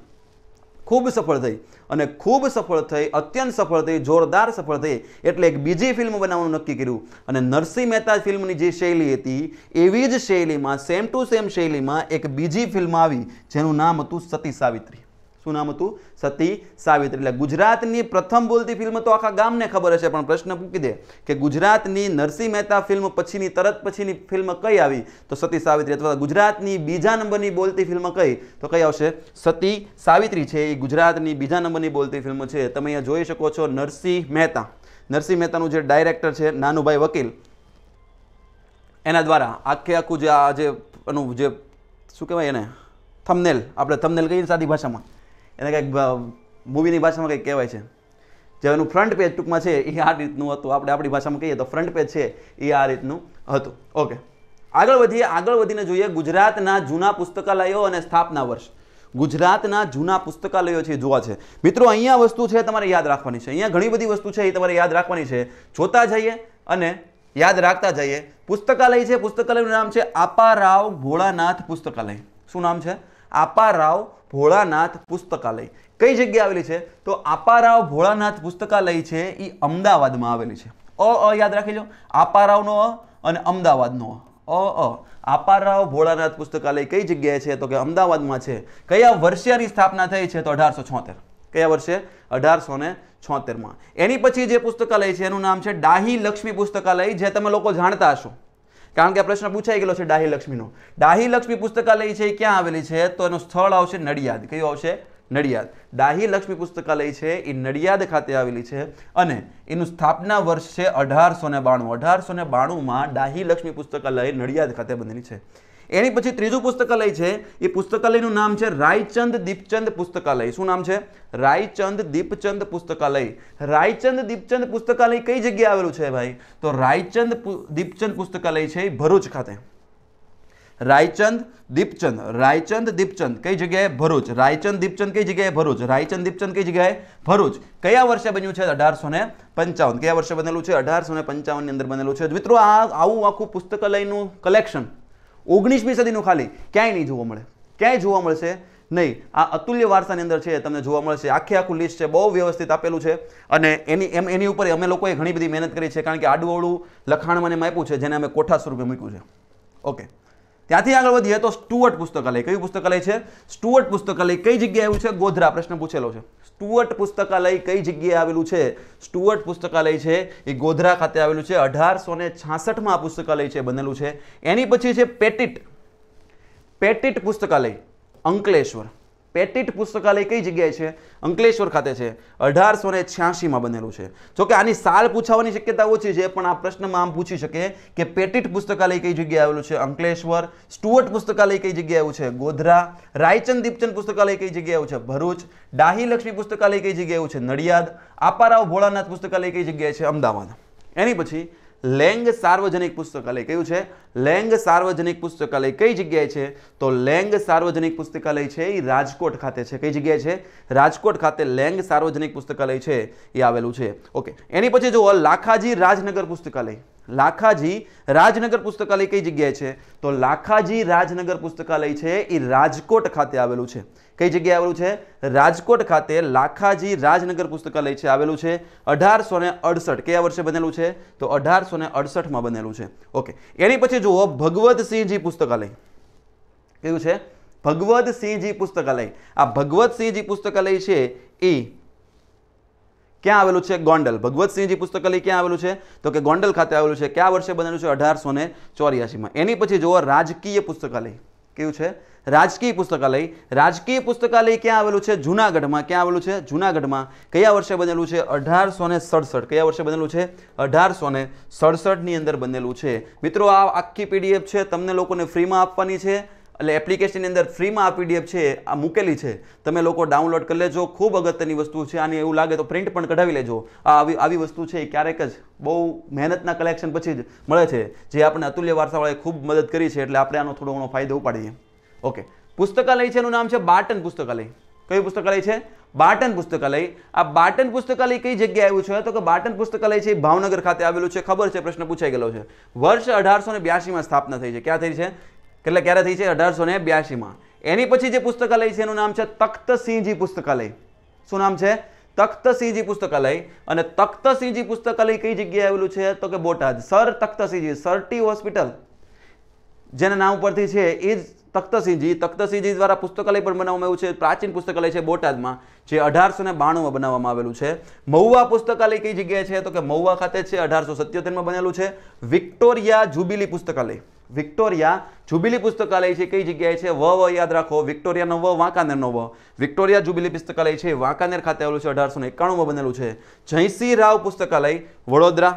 ખૂબ સફળ થઈ અને ખૂબ સફળ થઈ અત્યંત સફળ થઈ જોરદાર સફળ થઈ એટલે એક બીજી ફિલ્મ બનાવવાનું નક્કી કર્યું અને નરસિંહ મહેતા ફિલ્મની જે શૈલી હતી એવી જ શૈલીમાં સેમ ટુ સેમ શૈલીમાં એક બીજી ફિલ્મ આવી જેનું નામ હતું સતી સાવિત્રી શું નામ હતું સતી સાવિત્રી એટલે ગુજરાતની પ્રથમ બોલતી ફિલ્મ તો આખા ગામને ખબર હશે પણ પ્રશ્ન મૂકી દે કે ગુજરાતની નરસિંહ મહેતા ફિલ્મ પછીની તરત પછીની ફિલ્મ કઈ આવી તો સતી સાવિત્રી અથવા ગુજરાતની બીજા નંબરની બોલતી ફિલ્મ કઈ તો કઈ આવશે સતી સાવિત્રી છે એ ગુજરાતની બીજા નંબરની બોલતી ફિલ્મ છે તમે અહીંયા જોઈ શકો છો નરસિંહ મહેતા નરસિંહ મહેતાનું જે ડાયરેક્ટર છે નાનુભાઈ વકીલ એના દ્વારા આખે આખું જે આ જે એનું જે શું કહેવાય એને થમનેલ આપણે થમનેલ કહીએ સાદી ભાષામાં એને કંઈક મૂવીની ભાષામાં કંઈક કહેવાય છે જે એનું ફ્રન્ટ પેજ ટૂંકમાં છે એ આ રીતનું હતું આપણે આપણી ભાષામાં કહીએ તો ફ્રન્ટ પેજ છે એ આ રીતનું હતું ઓકે આગળ વધીએ આગળ વધીને જોઈએ ગુજરાતના જૂના પુસ્તકાલયો અને સ્થાપના વર્ષ ગુજરાતના જૂના પુસ્તકાલયો છે જોવા છે મિત્રો અહીંયા વસ્તુ છે તમારે યાદ રાખવાની છે અહીંયા ઘણી બધી વસ્તુ છે એ તમારે યાદ રાખવાની છે જોતા જઈએ અને યાદ રાખતા જઈએ પુસ્તકાલય છે પુસ્તકાલયનું નામ છે આપારાવ ભોળાનાથ પુસ્તકાલય શું નામ છે આપારાવ ભોળાનાથ પુસ્તકાલય કઈ જગ્યાએ આવેલી છે તો આપારાવ ભોળાનાથ પુસ્તકાલય છે એ અમદાવાદમાં આવેલી છે અ અ યાદ રાખી લો આપારાવનો અ અને અમદાવાદનો અ અ આપારાવ ભોળાનાથ પુસ્તકાલય કઈ જગ્યાએ છે તો કે અમદાવાદમાં છે કયા વર્ષે આની સ્થાપના થઈ છે તો અઢારસો છોતેર કયા વર્ષે અઢારસો ને છોતેરમાં એની પછી જે પુસ્તકાલય છે એનું નામ છે ડાહી લક્ષ્મી પુસ્તકાલય જે તમે લોકો જાણતા હશો કારણ કે આ પ્રશ્ન પૂછાઈ ગયેલો છે ડાહી લક્ષ્મીનો ડાહી લક્ષ્મી પુસ્તકાલય છે એ ક્યાં આવેલી છે તો એનું સ્થળ આવશે નડિયાદ કયું આવશે નડિયાદ ડાહી લક્ષ્મી પુસ્તકાલય છે એ નડિયાદ ખાતે આવેલી છે અને એનું સ્થાપના વર્ષ છે અઢારસો ને બાણું અઢારસો ને બાણુંમાં ડાહી લક્ષ્મી પુસ્તકાલય નડિયાદ ખાતે બનેલી છે એની પછી ત્રીજું પુસ્તકાલય છે એ પુસ્તકાલયનું નામ છે રાયચંદ દીપચંદ પુસ્તકાલય શું નામ છે રાયચંદ દીપચંદ પુસ્તકાલય રાયચંદ દીપચંદ પુસ્તકાલય કઈ જગ્યાએ આવેલું છે ભાઈ તો રાયચંદ દીપચંદ પુસ્તકાલય છે એ ભરૂચ ખાતે રાયચંદ દીપચંદ રાયચંદ દીપચંદ કઈ જગ્યાએ ભરૂચ રાયચંદ દીપચંદ કઈ જગ્યાએ ભરૂચ રાયચંદ દીપચંદ કઈ જગ્યાએ ભરૂચ કયા વર્ષે બન્યું છે અઢારસો ને પંચાવન કયા વર્ષે બનેલું છે અઢારસો ને પંચાવનની અંદર બનેલું છે મિત્રો આ આવું આખું પુસ્તકાલયનું કલેક્શન ઓગણીસમી સદીનું ખાલી ક્યાંય નહીં જોવા મળે ક્યાંય જોવા મળશે નહીં આ અતુલ્ય વારસાની અંદર છે તમને જોવા મળશે આખે આખું લિસ્ટ છે બહુ વ્યવસ્થિત આપેલું છે અને એની એમ એની ઉપર અમે લોકોએ ઘણી બધી મહેનત કરી છે કારણ કે આડુંવળું લખાણમાં એમ આપ્યું છે જેને અમે કોઠા સ્વરૂપે મૂક્યું છે ઓકે ત્યાંથી આગળ વધીએ તો સ્ટુઅર્ટ પુસ્તકાલય કયું પુસ્તકાલય છે સ્ટુઅર્ટ પુસ્તકાલય કઈ જગ્યાએ આવ્યું છે ગોધરા પ્રશ્ન પૂછેલો છે સ્ટુઅર્ટ પુસ્તકાલય કઈ જગ્યાએ આવેલું છે સ્ટુઅર્ટ પુસ્તકાલય છે એ ગોધરા ખાતે આવેલું છે અઢારસો ને છાસઠમાં આ પુસ્તકાલય છે બનેલું છે એની પછી છે પેટિટ પેટિટ પુસ્તકાલય અંકલેશ્વર પેટિટ પુસ્તકાલય કઈ જગ્યાએ છે અંકલેશ્વર ખાતે છે અઢારસો ને છ્યાસીમાં બનેલું છે જોકે આની સાલ પૂછાવાની શક્યતા ઓછી છે પણ આ પ્રશ્નમાં આમ પૂછી શકે કે પેટિટ પુસ્તકાલય કઈ જગ્યાએ આવેલું છે અંકલેશ્વર સ્ટુઅર્ટ પુસ્તકાલય કઈ જગ્યાએ આવ્યું છે ગોધરા રાયચંદ દીપચંદ પુસ્તકાલય કઈ જગ્યાએ આવ્યું છે ભરૂચ ડાહીલક્ષ્મી પુસ્તકાલય કઈ જગ્યાએ આવ્યું છે નડિયાદ આપારાવ ભોળાનાથ પુસ્તકાલય કઈ જગ્યાએ છે અમદાવાદ એની પછી લેંગ સાર્વજનિક પુસ્તકાલય કયું છે લેંગ સાર્વજનિક પુસ્તકાલય કઈ જગ્યાએ છે તો લેંગ સાર્વજનિક પુસ્તકાલય છે એ રાજકોટ ખાતે છે કઈ જગ્યાએ છે રાજકોટ ખાતે લેંગ સાર્વજનિક પુસ્તકાલય છે એ આવેલું છે ઓકે એની પછી જુઓ લાખાજી રાજનગર પુસ્તકાલય લાખાજી રાજનગર પુસ્તકાલય કઈ જગ્યાએ છે તો લાખાજી રાજનગર પુસ્તકાલય છે એ રાજકોટ ખાતે આવેલું છે કઈ જગ્યાએ આવેલું છે રાજકોટ ખાતે લાખાજી રાજનગર પુસ્તકાલય છે આવેલું છે અઢારસો ને અડસઠ કયા વર્ષે બનેલું છે તો અઢારસો ને અડસઠમાં બનેલું છે ઓકે એની પછી જુઓ ભગવતસિંહજી પુસ્તકાલય કયું છે ભગવતસિંહજી પુસ્તકાલય આ ભગવતસિંહજી પુસ્તકાલય છે એ ક્યાં આવેલું છે ગોંડલ ભગવતસિંહજી પુસ્તકાલય ક્યાં આવેલું છે તો કે ગોંડલ ખાતે આવેલું છે કયા વર્ષે બનેલું છે અઢારસો ને ચોર્યાસીમાં એની પછી જુઓ રાજકીય પુસ્તકાલય કયું છે રાજકીય પુસ્તકાલય રાજકીય પુસ્તકાલય ક્યાં આવેલું છે જૂનાગઢમાં ક્યાં આવેલું છે જૂનાગઢમાં કયા વર્ષે બનેલું છે અઢારસો સડસઠ કયા વર્ષે બનેલું છે અઢારસો ને સડસઠની અંદર બનેલું છે મિત્રો આ આખી પીડીએફ છે તમને લોકોને ફ્રીમાં આપવાની છે એટલે એપ્લિકેશનની અંદર ફ્રીમાં આ પીડીએફ છે આ મૂકેલી છે તમે લોકો ડાઉનલોડ કરી લેજો ખૂબ અગત્યની વસ્તુ છે આની એવું લાગે તો પ્રિન્ટ પણ કઢાવી લેજો આ આવી આવી વસ્તુ છે એ ક્યારેક જ બહુ મહેનતના કલેક્શન પછી જ મળે છે જે આપણે અતુલ્ય વારસાવાળાએ ખૂબ મદદ કરી છે એટલે આપણે આનો થોડો ઘણો ફાયદો ઉપાડીએ ઓકે પુસ્તકાલય છે એનું નામ છે બાટન પુસ્તકાલય કયું પુસ્તકાલય છે બાટન પુસ્તકાલય આ બાટન પુસ્તકાલય કઈ જગ્યાએ આવ્યું છે તો કે બાટન પુસ્તકાલય છે ભાવનગર ખાતે આવેલું છે ખબર છે પ્રશ્ન પૂછાઈ ગયેલો છે વર્ષ અઢારસો ને બ્યાસીમાં સ્થાપના થઈ છે ક્યાં થઈ છે કેટલે ક્યારે થઈ છે અઢારસો ને બ્યાસીમાં એની પછી જે પુસ્તકાલય છે એનું નામ છે તખ્તસિંહજી પુસ્તકાલય શું નામ છે તખ્તસિંહજી પુસ્તકાલય અને તખ્તસિંહજી પુસ્તકાલય કઈ જગ્યાએ આવેલું છે તો કે Botad sir Takhtsinhji sir T hospital જેના નામ ઉપરથી છે એ જ તખ્તસિંહજી તખ્તસિંહજી દ્વારા પુસ્તકાલય પણ બનાવવામાં આવ્યું છે પ્રાચીન પુસ્તકાલય છે બોટાદમાં જે અઢારસો ને બાણુંમાં બનાવવામાં આવેલું છે મહુવા પુસ્તકાલય કઈ જગ્યાએ છે તો કે મહુવા ખાતે છે અઢારસો સત્યોતેરમાં બનેલું છે વિક્ટોરિયા જુબિલી પુસ્તકાલય વિક્ટોરિયા જુબિલી પુસ્તકાલય છે કઈ જગ્યાએ છે વ વ યાદ રાખો વિક્ટોરિયાનો વ વાંકાનેરનો વ વિક્ટોરિયા જુબિલી પુસ્તકાલય છે વાંકાનેર ખાતે આવેલું છે અઢારસો ને બનેલું છે જયસિંહ રાવ પુસ્તકાલય વડોદરા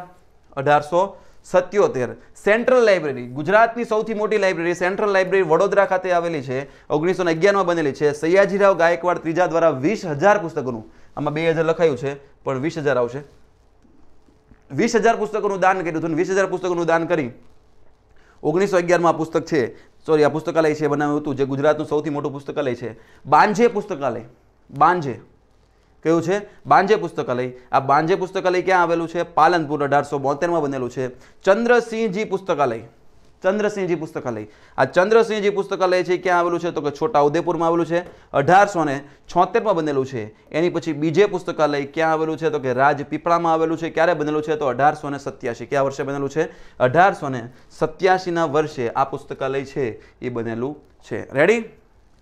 અઢારસો સત્યોતેર સેન્ટ્રલ લાઇબ્રેરી ગુજરાતની સૌથી મોટી લાઇબ્રેરી સેન્ટ્રલ લાઇબ્રેરી વડોદરા ખાતે આવેલી છે ઓગણીસો અગિયારમાં બનેલી છે સયાજીરાવ ગાયકવાડ ત્રીજા દ્વારા વીસ હજાર પુસ્તકોનું આમાં બે હજાર લખાયું છે પણ વીસ હજાર આવશે વીસ હજાર પુસ્તકોનું દાન કર્યું હતું વીસ હજાર પુસ્તકોનું દાન કરી ઓગણીસો અગિયારમાં આ પુસ્તક છે સોરી આ પુસ્તકાલય છે બનાવ્યું હતું જે ગુજરાતનું સૌથી મોટું પુસ્તકાલય છે બાંજે પુસ્તકાલય બાંજે કયું છે બાંજે પુસ્તકાલય આ બાંજે પુસ્તકાલય ક્યાં આવેલું છે પાલનપુર અઢારસો બોતેરમાં બનેલું છે ચંદ્રસિંહજી પુસ્તકાલય ચંદ્રસિંહજી પુસ્તકાલય આ ચંદ્રસિંહજી પુસ્તકાલય છે ક્યાં આવેલું છે તો કે છોટા ઉદેપુરમાં આવેલું છે અઢારસો ને છોતેરમાં બનેલું છે એની પછી બીજે પુસ્તકાલય ક્યાં આવેલું છે તો કે રાજપીપળામાં આવેલું છે ક્યારે બનેલું છે તો અઢારસો ને સત્યાસી કયા વર્ષે બનેલું છે અઢારસો ને સત્યાસીના વર્ષે આ પુસ્તકાલય છે એ બનેલું છે રેડી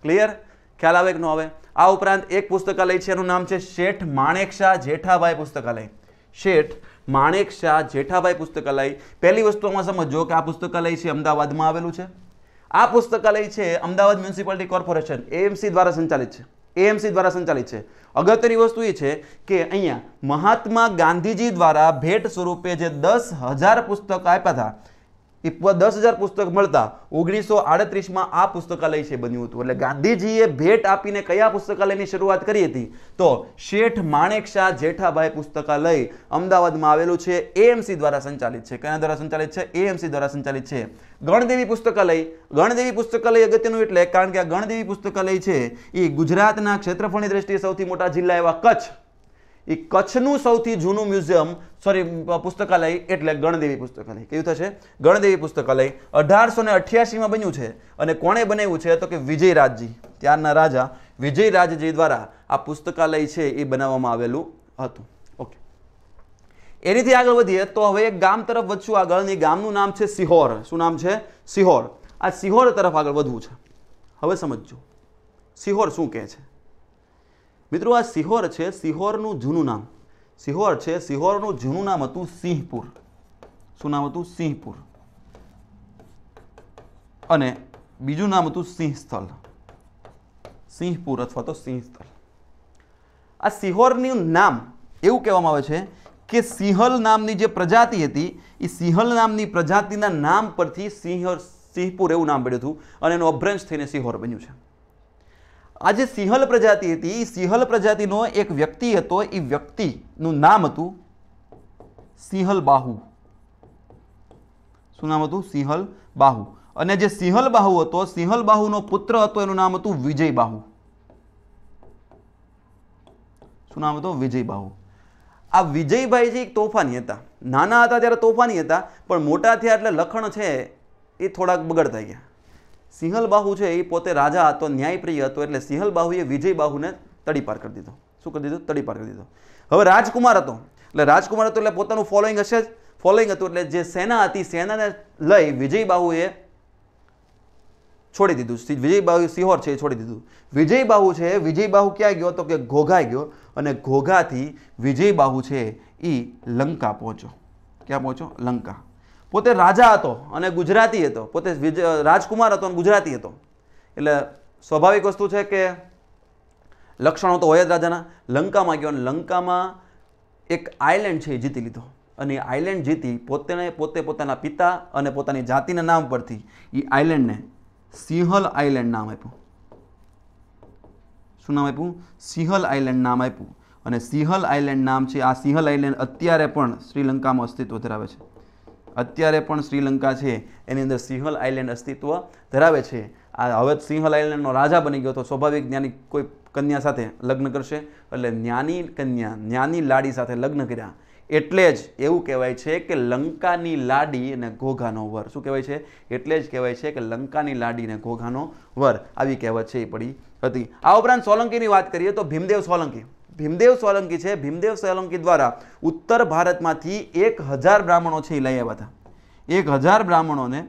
ક્લિયર ખ્યાલ આવે કે ન આવે આ ઉપરાંત એક પુસ્તકાલય છે એનું નામ છે શેઠ માણેક શાહ જેઠાભાઈ પુસ્તકાલય શેઠ માણેક શાહ જેઠાભાઈ પુસ્તકાલય પહેલી વસ્તુ આમાં સમજો કે આ પુસ્તકાલય છે અમદાવાદમાં આવેલું છે આ પુસ્તકાલય છે અમદાવાદ મ્યુનિસિપાલિટી કોર્પોરેશન એએમસી દ્વારા સંચાલિત છે એએમસી દ્વારા સંચાલિત છે અગત્યની વસ્તુ એ છે કે અહીંયા મહાત્મા ગાંધીજી દ્વારા ભેટ સ્વરૂપે જે દસ હજાર પુસ્તક આપ્યા હતા એ દસ હજાર પુસ્તક મળતા ઓગણીસો આડત્રીસમાં આ પુસ્તકાલય છે બન્યું હતું એટલે ગાંધીજીએ ભેટ આપીને કયા પુસ્તકાલયની શરૂઆત કરી હતી તો શેઠ માણેક શાહ જેઠાભાઈ પુસ્તકાલય અમદાવાદમાં આવેલું છે એએમસી દ્વારા સંચાલિત છે કયા દ્વારા સંચાલિત છે એએમસી દ્વારા સંચાલિત છે ગણદેવી પુસ્તકાલય ગણદેવી પુસ્તકાલય અગત્યનું એટલે કારણ કે આ ગણદેવી પુસ્તકાલય છે એ ગુજરાતના ક્ષેત્રફળની દ્રષ્ટિએ સૌથી મોટા જિલ્લા એવા કચ્છ એ કચ્છનું સૌથી જૂનું મ્યુઝિયમ સોરી પુસ્તકાલય એટલે ગણદેવી પુસ્તકાલય કયું થશે ગણદેવી પુસ્તકાલય અઢારસો ને અઠ્યાસીમાં બન્યું છે અને કોણે બનાવ્યું છે તો કે વિજયરાજજી ત્યારના રાજા વિજયરાજજી દ્વારા આ પુસ્તકાલય છે એ બનાવવામાં આવેલું હતું ઓકે એનીથી આગળ વધીએ તો હવે એક ગામ તરફ વધશું આગળ ગામનું નામ છે સિહોર શું નામ છે સિહોર આ સિહોર તરફ આગળ વધવું છે હવે સમજો સિહોર શું કહે છે મિત્રો આ સિહોર છે સિહોરનું જૂનું નામ સિહોર છે સિહોરનું જૂનું નામ હતું સિંહપુર શું નામ હતું સિંહપુર અને બીજું નામ હતું સિંહસ્થળ સિંહપુર અથવા તો સિંહસ્થળ આ સિહોરનું નામ એવું કહેવામાં આવે છે કે સિંહલ નામની જે પ્રજાતિ હતી એ સિંહલ નામની પ્રજાતિના નામ પરથી સિંહ સિંહપુર એવું નામ પડ્યું હતું અને એનો અભ્રંશ થઈને સિહોર બન્યું છે આ જે સિંહલ પ્રજાતિ હતી એ સિંહલ પ્રજાતિનો એક વ્યક્તિ હતો એ વ્યક્તિનું નામ હતું સિંહલ બાહુ શું નામ હતું સિંહલ બાહુ અને જે સિંહલ બાહુ હતો સિંહલ બાહુનો પુત્ર હતો એનું નામ હતું વિજય બાહુ શું નામ હતું વિજય બાહુ આ વિજયભાઈ છે એક તોફાની હતા નાના હતા ત્યારે તોફાની હતા પણ મોટા થયા એટલે લખણ છે એ થોડાક બગડતા ગયા સિંહલબાહુ છે એ પોતે રાજા હતો ન્યાયપ્રિય હતો એટલે સિંહલબાહુએ વિજયબાહુને તડીપાર કરી દીધો શું કરી દીધું તડીપાર કરી દીધો હવે રાજકુમાર હતો એટલે રાજકુમાર હતો એટલે પોતાનું ફોલોઈંગ હશે જ ફોલોઈંગ હતું એટલે જે સેના હતી સેનાને લઈ વિજયબાહુએ છોડી દીધું વિજયબાહુ સિહોર છે એ છોડી દીધું વિજયબાહુ છે વિજયબાહુ ક્યાં ગયો તો કે ઘોઘાઈ ગયો અને ઘોઘાથી વિજયબાહુ છે એ લંકા પહોંચ્યો ક્યાં પહોંચ્યો લંકા પોતે રાજા હતો અને ગુજરાતી હતો પોતે રાજકુમાર હતો અને ગુજરાતી હતો એટલે સ્વાભાવિક વસ્તુ છે કે લક્ષણો તો હોય જ રાજાના લંકામાં ગયો અને લંકામાં એક આઇલેન્ડ છે એ જીતી લીધો અને એ આઇલેન્ડ જીતી પોતેને પોતે પોતાના પિતા અને પોતાની જાતિના નામ પરથી એ આઇલેન્ડને સિંહલ આઇલેન્ડ નામ આપ્યું શું નામ આપ્યું સિંહલ આઇલેન્ડ નામ આપ્યું અને સિંહલ આઇલેન્ડ નામ છે આ સિંહલ આઇલેન્ડ અત્યારે પણ શ્રીલંકામાં અસ્તિત્વ ધરાવે છે અત્યારે પણ શ્રીલંકા છે એની અંદર સિંહલ આઇલેન્ડ અસ્તિત્વ ધરાવે છે આ હવે સિંહલ આઇલેન્ડનો રાજા બની ગયો તો સ્વાભાવિક જ્ઞાની કોઈ કન્યા સાથે લગ્ન કરશે એટલે જ્ઞાની કન્યા જ્ઞાની લાડી સાથે લગ્ન કર્યા એટલે જ એવું કહેવાય છે કે લંકાની લાડી અને ઘોઘાનો વર શું કહેવાય છે એટલે જ કહેવાય છે કે લંકાની લાડી અને ઘોઘાનો વર આવી કહેવત છે એ પડી હતી આ ઉપરાંત સોલંકીની વાત કરીએ તો ભીમદેવ સોલંકી ભીમદેવ સોલંકી છે ભીમદેવ સોલંકી દ્વારા ઉત્તર ભારતમાંથી એક હજાર બ્રાહ્મણો છે એ લઈ આવ્યા હતા એક હજાર બ્રાહ્મણોને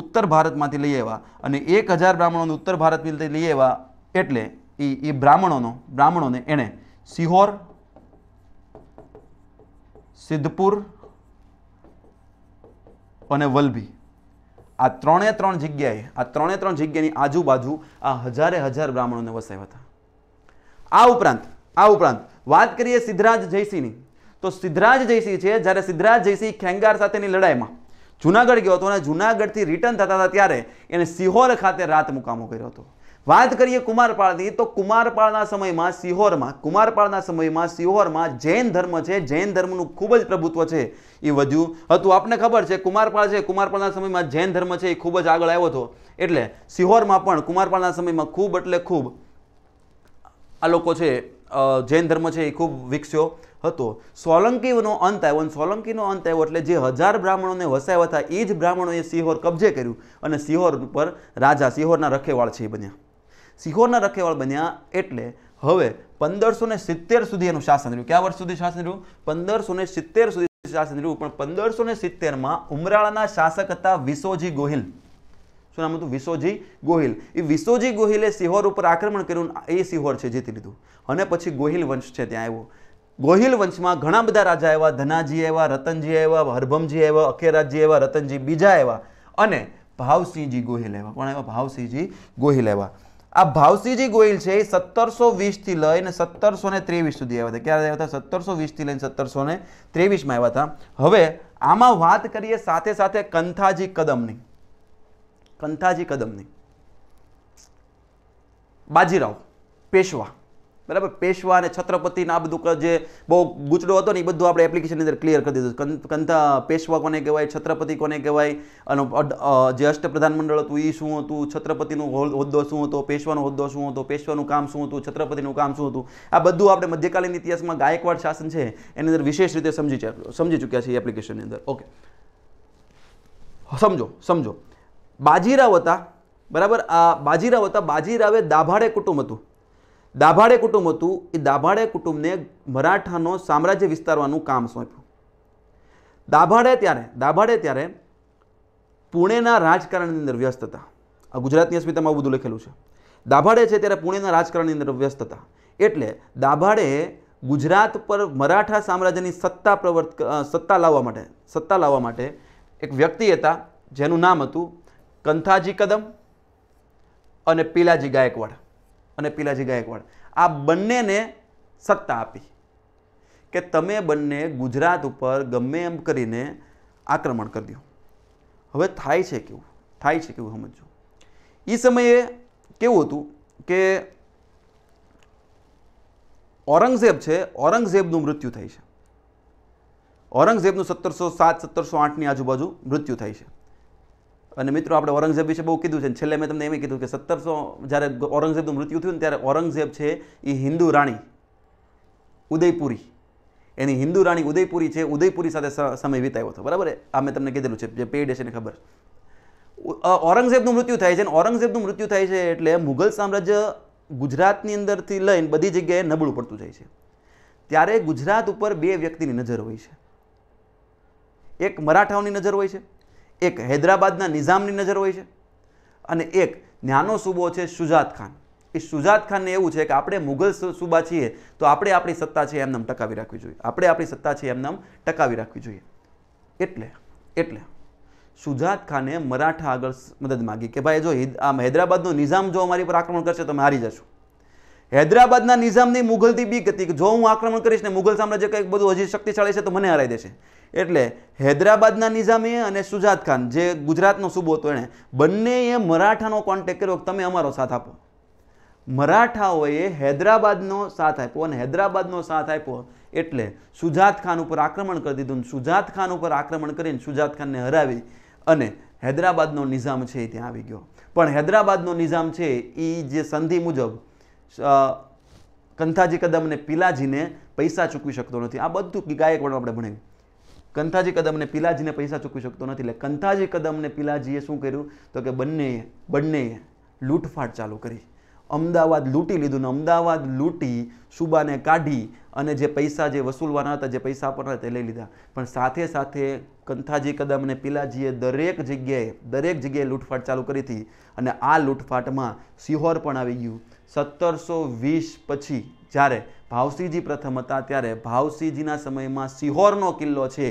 ઉત્તર ભારતમાંથી લઈ આવ્યા અને એક હજાર બ્રાહ્મણોને ઉત્તર ભારતમાંથી લઈ આવ્યા એટલે એ એ બ્રાહ્મણોનો બ્રાહ્મણોને એણે સિહોર સિદ્ધપુર અને વલભી આ ત્રણે ત્રણ જગ્યાએ આ ત્રણે ત્રણ જગ્યાની આજુબાજુ આ હજારે હજાર બ્રાહ્મણોને વસાવ્યા હતા આ ઉપરાંત આ ઉપરાંત વાત કરીએ સિદ્ધરાજ જયસિંહની તો સિદ્ધરાજ જયસિંહ છે જ્યારે સિદ્ધરાજ જયસિંહ ખેંગાર સાથેની લડાઈમાં જુનાગઢ ગયો હતો અને જુનાગઢથી રિટર્ન થતા હતા ત્યારે એને સિહોર ખાતે રાત મુકામો કર્યો હતો વાત કરીએ કુમારપાળની તો કુમારપાળના સમયમાં સિહોરમાં કુમારપાળના સમયમાં સિહોરમાં જૈન ધર્મ છે જૈન ધર્મનું ખૂબ જ પ્રભુત્વ છે એ વધ્યું હતું આપને ખબર છે કુમારપાળ છે કુમારપાળના સમયમાં જૈન ધર્મ છે એ ખૂબ જ આગળ આવ્યો હતો એટલે સિહોરમાં પણ કુમારપાળના સમયમાં ખૂબ એટલે ખૂબ આ લોકો છે જૈન ધર્મ છે એ ખૂબ વિકસ્યો હતો સોલંકીનો અંત આવ્યો અને સોલંકીનો અંત આવ્યો એટલે જે હજાર બ્રાહ્મણોને વસાવ્યા હતા એ જ બ્રાહ્મણોએ સિહોર કબજે કર્યું અને સિહોર ઉપર રાજા સિહોરના રખેવાળ છે એ બન્યા સિહોરના રખેવાળ બન્યા એટલે હવે પંદરસો ને સિત્તેર સુધી એનું શાસન રહ્યું ક્યાં વર્ષ સુધી શાસન રહ્યું પંદરસો ને સિત્તેર સુધી શાસન રહ્યું પણ પંદરસો ને સિત્તેરમાં ઉમરાળાના શાસક હતા વિસોજી ગોહિલ શું નામ હતું વિસોજી ગોહિલ એ વિસોજી ગોહિલે સિહોર ઉપર આક્રમણ કર્યું એ સિહોર છે જીતી લીધું અને પછી ગોહિલ વંશ છે ત્યાં આવ્યો ગોહિલ વંશમાં ઘણા બધા રાજા આવ્યા ધનાજી આવ્યા રતનજી આવ્યા હરભમજી આવ્યા અખેરાજી આવ્યા રતનજી બીજા આવ્યા અને ભાવસિંહજી ગોહિલ આવ્યા કોણ આવ્યા ભાવસિંહજી ગોહિલ આવ્યા આ ભાવસિંહજી ગોહિલ છે એ સત્તરસો વીસથી લઈને સત્તરસો ને ત્રેવીસ સુધી આવ્યા હતા ક્યારે આવ્યા હતા સત્તરસો વીસથી લઈને સત્તરસો ને ત્રેવીસમાં આવ્યા હતા હવે આમાં વાત કરીએ સાથે સાથે કંથાજી કદમની કંથાજી કદમની બાજીરાવ પેશવા બરાબર પેશવા અને છત્રપતિના આ બધું જે બહુ ગૂંચડો હતો ને એ બધું આપણે એપ્લિકેશનની અંદર ક્લિયર કરી દીધું કંથા પેશવા કોને કહેવાય છત્રપતિ કોને કહેવાય અને જે અષ્ટપ્રધાન મંડળ હતું એ શું હતું છત્રપતિનો હોદ્દો શું હતો પેશવાનો હોદ્દો શું હતો પેશવાનું કામ શું હતું છત્રપતિનું કામ શું હતું આ બધું આપણે મધ્યકાલીન ઇતિહાસમાં ગાયકવાડ શાસન છે એની અંદર વિશેષ રીતે સમજી સમજી ચૂક્યા છીએ એપ્લિકેશનની અંદર ઓકે સમજો સમજો બાજીરાવ હતા બરાબર આ બાજીરાવ હતા બાજીરાવે દાભાડે કુટુંબ હતું દાભાડે કુટુંબ હતું એ દાભાડે કુટુંબને મરાઠાનો સામ્રાજ્ય વિસ્તારવાનું કામ સોંપ્યું દાભાડે ત્યારે દાભાડે ત્યારે પુણેના રાજકારણની અંદર વ્યસ્ત હતા આ ગુજરાતની અસ્મિતામાં બધું લખેલું છે દાભાડે છે ત્યારે પુણેના રાજકારણની અંદર વ્યસ્ત હતા એટલે દાભાડે ગુજરાત પર મરાઠા સામ્રાજ્યની સત્તા પ્રવર્ત સત્તા લાવવા માટે સત્તા લાવવા માટે એક વ્યક્તિ હતા જેનું નામ હતું કંથાજી કદમ અને પીલાજી ગાયકવાડ અને પીલાજી ગાયકવાડ આ બંનેને સત્તા આપી કે તમે બંને ગુજરાત ઉપર ગમે એમ કરીને આક્રમણ કરી દો હવે થાય છે કેવું થાય છે કેવું સમજો એ સમયે કેવું હતું કે ઔરંગઝેબ છે ઔરંગઝેબનું મૃત્યુ થાય છે ઔરંગઝેબનું સત્તરસો સાત સત્તરસો આઠની આજુબાજુ મૃત્યુ થાય છે અને મિત્રો આપણે ઔરંગઝેબ વિશે બહુ કીધું છે છેલ્લે મેં તમને એમ કીધું કે સત્તરસો જ્યારે ઔરંગઝેબનું મૃત્યુ થયું ને ત્યારે ઔરંગઝેબ છે એ હિન્દુ રાણી ઉદયપુરી એની હિન્દુ રાણી ઉદયપુરી છે ઉદયપુરી સાથે સમય વિતાવ્યો હતો બરાબર આ મેં તમને કીધેલું છે જે પેડ છે એને ખબર ઔરંગઝેબનું મૃત્યુ થાય છે અને ઔરંગઝેબનું મૃત્યુ થાય છે એટલે મુઘલ સામ્રાજ્ય ગુજરાતની અંદરથી લઈને બધી જગ્યાએ નબળું પડતું જાય છે ત્યારે ગુજરાત ઉપર બે વ્યક્તિની નજર હોય છે એક મરાઠાઓની નજર હોય છે એક હૈદરાબાદના નિઝામની નજર હોય છે અને એક નાનો સૂબો છે શુજાત ખાન એ શુજાત ખાનને એવું છે કે આપણે મુઘલ સૂબા છીએ તો આપણે આપણી સત્તા છે એમનામ ટકાવી રાખવી જોઈએ આપણે આપણી સત્તા છે એમનામ ટકાવી રાખવી જોઈએ એટલે એટલે શુજાત ખાને મરાઠા આગળ મદદ માગી કે ભાઈ જો આમ હૈદરાબાદનો નિઝામ જો અમારી પર આક્રમણ કરશે તમે મારી જશો હૈદરાબાદના નિઝામની મુગલથી બીક હતી કે જો હું આક્રમણ કરીશ ને મુગલ સામ્રાજ્ય કંઈક બધું હજી શક્તિશાળી છે તો મને હરાઈ દેશે એટલે હૈદરાબાદના નિઝામે અને સુજાત ખાન જે ગુજરાતનો સુબો હતો એણે બંનેએ મરાઠાનો કોન્ટેક કર્યો તમે અમારો સાથ આપો મરાઠાઓએ હૈદરાબાદનો સાથ આપ્યો અને હૈદરાબાદનો સાથ આપ્યો એટલે સુજાત ખાન ઉપર આક્રમણ કરી દીધું સુજાત ખાન ઉપર આક્રમણ કરીને સુજાત ખાનને હરાવી અને હૈદરાબાદનો નિઝામ છે એ ત્યાં આવી ગયો પણ હૈદરાબાદનો નિઝામ છે એ જે સંધિ મુજબ કંથાજી કદમ અને પિલાજીને પૈસા ચૂકવી શકતો નથી આ બધું ગાયકવાડમાં આપણે ભણાવ્યું કંથાજી કદમને પિલાજીને પૈસા ચૂકવી શકતો નથી એટલે કંથાજી કદમને પિલાજીએ શું કર્યું તો કે બંનેએ બંનેએ લૂંટફાટ ચાલુ કરી અમદાવાદ લૂંટી લીધું ને અમદાવાદ લૂંટી સુબાને કાઢી અને જે પૈસા જે વસૂલવાના હતા જે પૈસા આપવાના તે લઈ લીધા પણ સાથે સાથે કંથાજી કદમ અને પિલાજીએ દરેક જગ્યાએ દરેક જગ્યાએ લૂંટફાટ ચાલુ કરી હતી અને આ લૂંટફાટમાં સિહોર પણ આવી ગયું સત્તરસો વીસ પછી જ્યારે ભાવસિંહજી પ્રથમ હતા ત્યારે ભાવસિંહજીના સમયમાં સિહોરનો કિલ્લો છે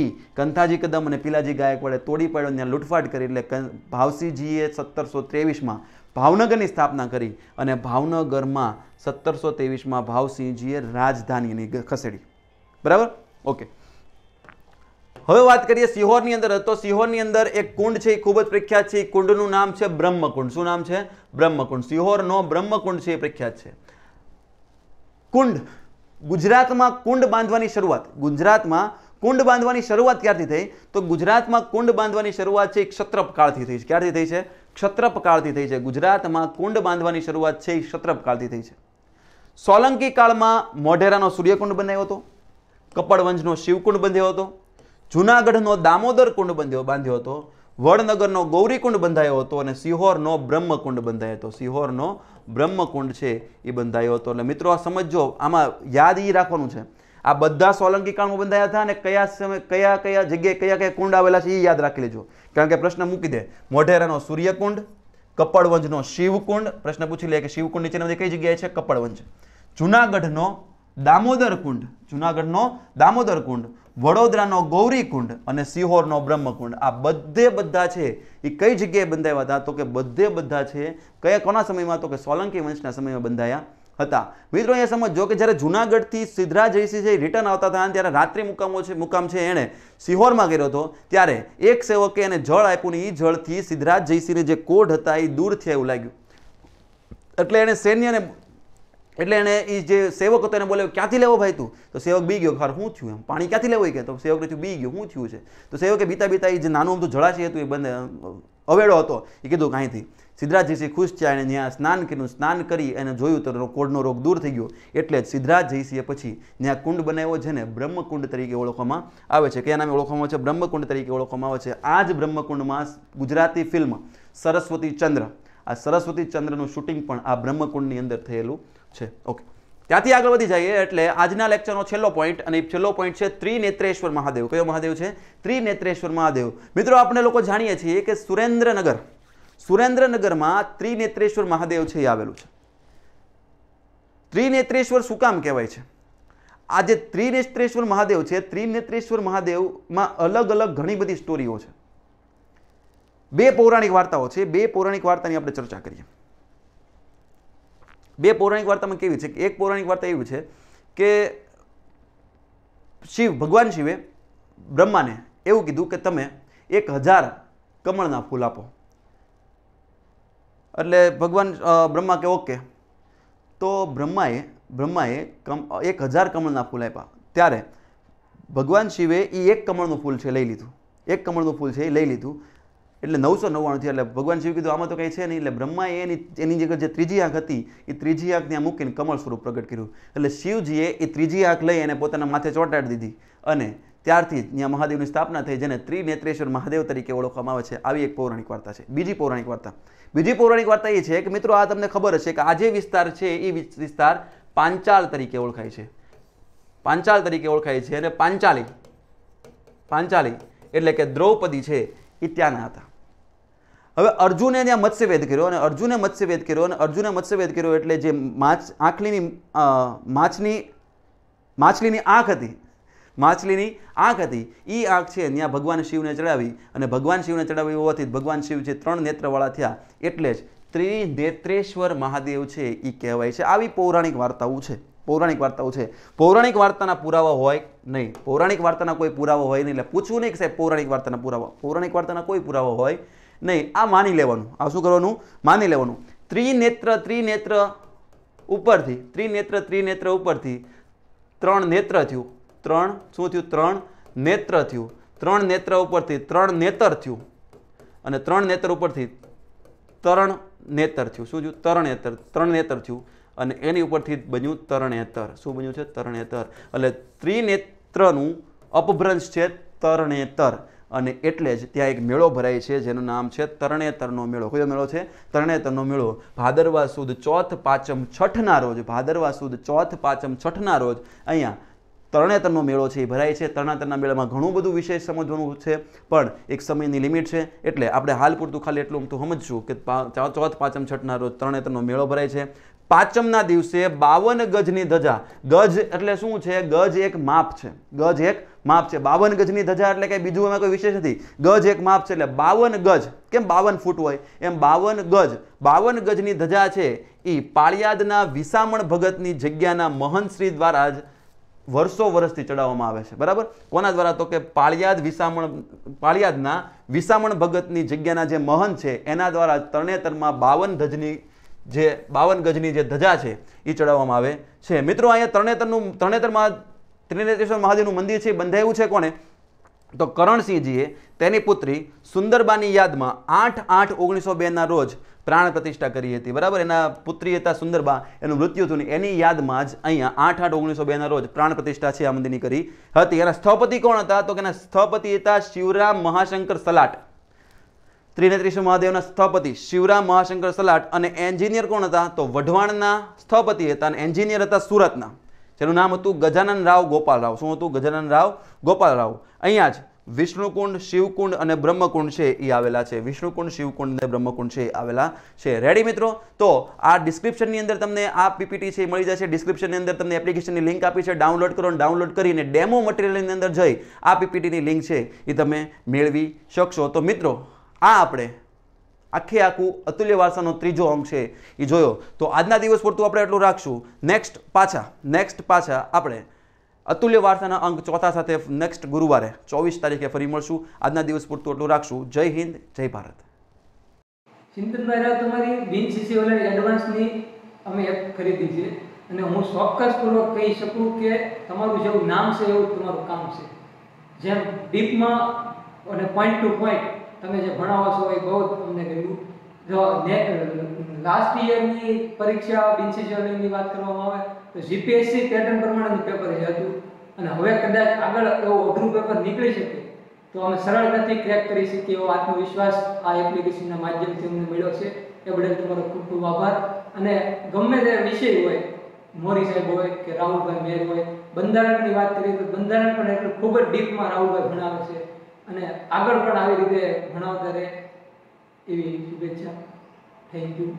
એ કંથાજી કદમ અને પીલાજી ગાયકવાડે તોડી પાડ્યો ત્યાં લૂંટફાટ કરી એટલે ભાવસિંહજીએ સત્તરસો ત્રેવીસમાં ભાવનગરની સ્થાપના કરી અને ભાવનગરમાં સત્તરસો ત્રેવીસમાં ભાવસિંહજીએ રાજધાનીની ખસેડી બરાબર ઓકે હવે વાત કરીએ સિહોરની અંદર તો સિહોરની અંદર એક કુંડ છે એ ખૂબ જ પ્રખ્યાત છે કુંડનું નામ છે બ્રહ્મકુંડ શું નામ છે બ્રહ્મકુંડ સિહોરનો બ્રહ્મકુંડ છે એ પ્રખ્યાત છે કુંડ ગુજરાતમાં કુંડ બાંધવાની શરૂઆત ગુજરાતમાં કુંડ બાંધવાની શરૂઆત ક્યારથી થઈ તો ગુજરાતમાં કુંડ બાંધવાની શરૂઆત છે એ કાળથી થઈ છે ક્યારથી થઈ છે ક્ષત્રપ થઈ છે ગુજરાતમાં કુંડ બાંધવાની શરૂઆત છે એ ક્ષત્રપ થઈ છે સોલંકી કાળમાં મોઢેરાનો સૂર્યકુંડ બનાવ્યો હતો કપડવંજનો શિવકુંડ બંધ્યો હતો જૂનાગઢનો દામોદર કુંડ બંધ્યો બાંધ્યો હતો વડનગરનો ગૌરીકુંડ બંધાયો હતો અને સિહોરનો બ્રહ્મકુંડ બંધાયો હતો સિહોરનો બ્રહ્મકુંડ છે એ બંધાયો હતો એટલે મિત્રો આ સમજો આમાં યાદ એ રાખવાનું છે આ બધા સોલંકી કાળમાં બંધાયા હતા અને કયા સમય કયા કયા જગ્યાએ કયા કયા કુંડ આવેલા છે એ યાદ રાખી લેજો કારણ કે પ્રશ્ન મૂકી દે મોઢેરાનો સૂર્યકુંડ કપડવંજનો શિવકુંડ પ્રશ્ન પૂછી લે કે શિવકુંડ નીચેના કઈ જગ્યાએ છે કપડવંજ જુનાગઢનો દામોદર કુંડ જુનાગઢનો દામોદર કુંડ વડોદરાનો ગૌરીકુંડ અને સિહોરનો બ્રહ્મકુંડ આ બધે બધા છે એ કઈ જગ્યાએ બંધાયા હતા તો કે બધે બધા છે કયા કોના સમયમાં તો કે સોલંકી વંશના સમયમાં બંધાયા હતા મિત્રો અહીંયા સમજો કે જ્યારે જુનાગઢથી સિદ્ધરાજ જયસિંહ છે રિટર્ન આવતા હતા ત્યારે રાત્રિ મુકામો છે મુકામ છે એણે સિહોરમાં કર્યો હતો ત્યારે એક સેવકે એને જળ આપ્યું ને એ જળથી સિદ્ધરાજ જયસિંહને જે કોઢ હતા એ દૂર થયા એવું લાગ્યું એટલે એણે સૈન્યને એટલે એણે એ જે સેવક હતો એને બોલાવ્યો ક્યાંથી લેવો ભાઈ તું તો સેવક બી ગયો ખાર હું થયું એમ પાણી ક્યાંથી લેવું કે તો સેવક થયું બી ગયો શું થયું છે તો સેવકે બીતા બીતા એ જે નાનું અમથું જળાશય હતું એ બંને અવેડો હતો એ કીધું કાંઈથી સિદ્ધરાજયસિંહ ખુશ થયા અને ત્યાં સ્નાન કર્યું સ્નાન કરી એને જોયું તો કોડનો રોગ દૂર થઈ ગયો એટલે જ સિદ્ધરાજ સિદ્ધરાજજીસીએ પછી ત્યાં કુંડ બનાવ્યો છે ને બ્રહ્મકુંડ તરીકે ઓળખવામાં આવે છે કયા નામે ઓળખવામાં આવે છે બ્રહ્મકુંડ તરીકે ઓળખવામાં આવે છે આ જ બ્રહ્મકુંડમાં ગુજરાતી ફિલ્મ સરસ્વતી ચંદ્ર આ સરસ્વતી ચંદ્રનું શૂટિંગ પણ આ બ્રહ્મકુંડની અંદર થયેલું છે ઓકે ત્યાંથી આગળ વધી જઈએ એટલે આજના લેક્ચરનો છેલ્લો પોઈન્ટ અને છેલ્લો પોઈન્ટ છે ત્રિનેત્રેશ્વર મહાદેવ કયો મહાદેવ છે ત્રિનેત્રેશ્વર મહાદેવ મિત્રો આપણે લોકો જાણીએ છીએ કે સુરેન્દ્રનગર સુરેન્દ્રનગરમાં ત્રિનેત્રેશ્વર મહાદેવ છે એ આવેલું છે ત્રિનેત્રેશ્વર શું કામ કહેવાય છે આ જે ત્રિનેત્રેશ્વર મહાદેવ છે ત્રિનેત્રેશ્વર મહાદેવમાં અલગ અલગ ઘણી બધી સ્ટોરીઓ છે બે પૌરાણિક વાર્તાઓ છે બે પૌરાણિક વાર્તાની આપણે ચર્ચા કરીએ બે પૌરાણિક વાર્તામાં કેવી છે કે એક પૌરાણિક વાર્તા એવી છે કે શિવ ભગવાન શિવે બ્રહ્માને એવું કીધું કે તમે એક હજાર કમળના ફૂલ આપો એટલે ભગવાન બ્રહ્મા કે ઓકે તો બ્રહ્માએ બ્રહ્માએ કમ એક હજાર કમળના ફૂલ આપ્યા ત્યારે ભગવાન શિવે એ એક કમળનું ફૂલ છે લઈ લીધું એક કમળનું ફૂલ છે એ લઈ લીધું એટલે નવસો નવ્વાણુંથી એટલે ભગવાન શિવ કીધું આમાં તો કંઈ છે નહીં એટલે બ્રહ્માએ એની એની જગ્યાએ જે ત્રીજી આંખ હતી એ ત્રીજી આંખ ત્યાં મૂકીને કમળ સ્વરૂપ પ્રગટ કર્યું એટલે શિવજીએ એ ત્રીજી આંખ લઈ અને પોતાના માથે ચોંટાડી દીધી અને ત્યારથી ત્યાં મહાદેવની સ્થાપના થઈ જેને ત્રિનેત્રેશ્વર મહાદેવ તરીકે ઓળખવામાં આવે છે આવી એક પૌરાણિક વાર્તા છે બીજી પૌરાણિક વાર્તા બીજી પૌરાણિક વાર્તા એ છે કે મિત્રો આ તમને ખબર હશે કે આ જે વિસ્તાર છે એ વિસ્તાર પાંચાલ તરીકે ઓળખાય છે પાંચાલ તરીકે ઓળખાય છે અને પાંચાલી પાંચાલી એટલે કે દ્રૌપદી છે એ ત્યાંના હતા હવે અર્જુને ત્યાં મત્સ્યવેદ કર્યો અને અર્જુને મત્સ્યવેદ કર્યો અને અર્જુને મત્સ્યવેદ કર્યો એટલે જે માછ આંખલીની માછની માછલીની આંખ હતી માછલીની આંખ હતી એ આંખ છે ત્યાં ભગવાન શિવને ચડાવી અને ભગવાન શિવને ચડાવી હોવાથી ભગવાન શિવ છે ત્રણ નેત્રવાળા થયા એટલે જ ત્રિનેત્રેશ્વર મહાદેવ છે એ કહેવાય છે આવી પૌરાણિક વાર્તાઓ છે પૌરાણિક વાર્તાઓ છે પૌરાણિક વાર્તાના પુરાવા હોય નહીં પૌરાણિક વાર્તાના કોઈ પુરાવા હોય નહીં એટલે પૂછવું નહીં કે સાહેબ પૌરાણિક વાર્તાના પુરાવા પૌરાણિક વાર્તાના કોઈ પુરાવા હોય નહીં આ માની લેવાનું આ શું કરવાનું માની લેવાનું ત્રિનેત્ર ત્રિનેત્ર ઉપરથી ત્રિનેત્ર ત્રિનેત્ર ઉપરથી ત્રણ નેત્ર થયું ત્રણ શું થયું ત્રણ નેત્ર થયું ત્રણ નેત્ર ઉપરથી ત્રણ નેતર થયું અને ત્રણ નેત્ર ઉપરથી તરણ નેતર થયું શું થયું તરણેતર ત્રણ નેતર થયું અને એની ઉપરથી બન્યું તરણેતર શું બન્યું છે તરણેતર એટલે ત્રિનેત્રનું અપભ્રંશ છે તરણેતર અને એટલે જ ત્યાં એક મેળો ભરાય છે જેનું નામ છે તરણેતરનો મેળો કયો મેળો છે તરણેતરનો મેળો ભાદરવા સુદ ચોથ પાંચમ છઠના રોજ ભાદરવા સુદ ચોથ પાંચમ છઠના રોજ અહીંયા તરણેતરનો મેળો છે એ ભરાય છે તરણેતરના મેળામાં ઘણું બધું વિશેષ સમજવાનું છે પણ એક સમયની લિમિટ છે એટલે આપણે હાલ પૂરતું ખાલી એટલું તો સમજશું કે ચોથ પાંચમ છઠના રોજ તરણેતરનો મેળો ભરાય છે પાંચમના દિવસે બાવન ગજની ધજા ગજ એટલે શું છે ગજ એક માપ છે ગજ એક માપ છે બાવન ગજની ધજા એટલે કંઈ બીજું એમાં કોઈ વિશેષ નથી ગજ એક માપ છે એટલે બાવન ગજ કેમ બાવન ફૂટ હોય એમ બાવન ગજ બાવન ગજની ધજા છે એ પાળિયાદના વિસામણ ભગતની જગ્યાના મહંતશ્રી દ્વારા જ વર્ષો વર્ષથી ચડાવવામાં આવે છે બરાબર કોના દ્વારા તો કે પાળિયાદ વિસામણ પાળિયાદના વિસામણ ભગતની જગ્યાના જે મહંત છે એના દ્વારા તરણેતરમાં બાવન ધજની જે બાવન ગજની જે ધજા છે એ ચડાવવામાં આવે છે મિત્રો અહીંયા ત્રણેતરનું ત્રણેતરમાં ત્રિનેતેશ્વર મહાદેવનું મંદિર છે બંધાયું છે કોને તો કરણસિંહજીએ તેની પુત્રી સુંદરબાની યાદમાં આઠ આઠ ઓગણીસો બેના રોજ પ્રાણ પ્રતિષ્ઠા કરી હતી બરાબર એના પુત્રી હતા સુંદરબા એનું મૃત્યુ થયું ને એની યાદમાં જ અહીંયા આઠ આઠ ઓગણીસો બેના રોજ પ્રાણ પ્રતિષ્ઠા છે આ મંદિરની કરી હતી એના સ્થપતિ કોણ હતા તો કે એના સ્થપતિ હતા શિવરામ મહાશંકર સલાટ ત્રિનેત્રીશ્વર મહાદેવના સ્થપતિ શિવરામ મહાશંકર સલાટ અને એન્જિનિયર કોણ હતા તો વઢવાણના સ્થપતિ હતા અને એન્જિનિયર હતા સુરતના જેનું નામ હતું ગજાનંદ રાવ ગોપાલ રાવ શું હતું ગજાનંદ રાવ ગોપાલ રાવ અહીંયા જ વિષ્ણુકુંડ શિવકુંડ અને બ્રહ્મકુંડ છે એ આવેલા છે વિષ્ણુકુંડ શિવકુંડ અને બ્રહ્મકુંડ છે આવેલા છે રેડી મિત્રો તો આ ડિસ્ક્રિપ્શનની અંદર તમને આ પીપીટી છે મળી જશે ડિસ્ક્રિપ્શનની અંદર તમને એપ્લિકેશનની લિંક આપી છે ડાઉનલોડ કરો ડાઉનલોડ કરીને ડેમો મટીરિયલની અંદર જઈ આ પીપીટીની લિંક છે એ તમે મેળવી શકશો તો મિત્રો આ આપણે આખે આખું અતુલ્ય વારસાનો ત્રીજો અંક છે એ જોયો તો આજના દિવસ પૂરતું આપણે એટલું રાખશું નેક્સ્ટ પાછા નેક્સ્ટ પાછા આપણે અતુલ્ય વારસાના અંક ચોથા સાથે નેક્સ્ટ ગુરુવારે ચોવીસ તારીખે ફરી મળશું આજના દિવસ પૂરતું એટલું રાખશું જય હિન્દ જય ભારત ચિંતનભાઈ રાવ તમારી બિન સીસીઓલા એડવાન્સની અમે એપ ખરીદી છે અને હું ચોક્કસપૂર્વક કહી શકું કે તમારું જેવું નામ છે એવું તમારું કામ છે જેમ ડીપમાં અને પોઈન્ટ ટુ પોઈન્ટ તમે જે ભણાવો છો એ બહુ અમને ગમ્યું જો લાસ્ટ યરની પરીક્ષા બીસીજીઓની વાત કરવામાં આવે તો જીપીએસસી પેટર્ન પ્રમાણેનું પેપર જે હતું અને હવે કદાચ આગળ એવું અઘરું પેપર નીકળી શકે તો અમે સરળતાથી ક્રેક કરી શકીએ એવો આત્મવિશ્વાસ આ એપ્લિકેશનના માધ્યમથી અમને મળ્યો છે એ બદલ તમારો ખૂબ ખૂબ આભાર અને ગમે તે વિષય હોય મોરી સાહેબ હોય કે રાહુલભાઈ મેર હોય બંધારણની વાત કરીએ તો બંધારણ પણ એટલું ખૂબ જ ડીપમાં રાહુલભાઈ ભણાવે છે અને આગળ પણ આવી રીતે ભણાવતા રહે એવી શુભેચ્છા થેન્ક યુ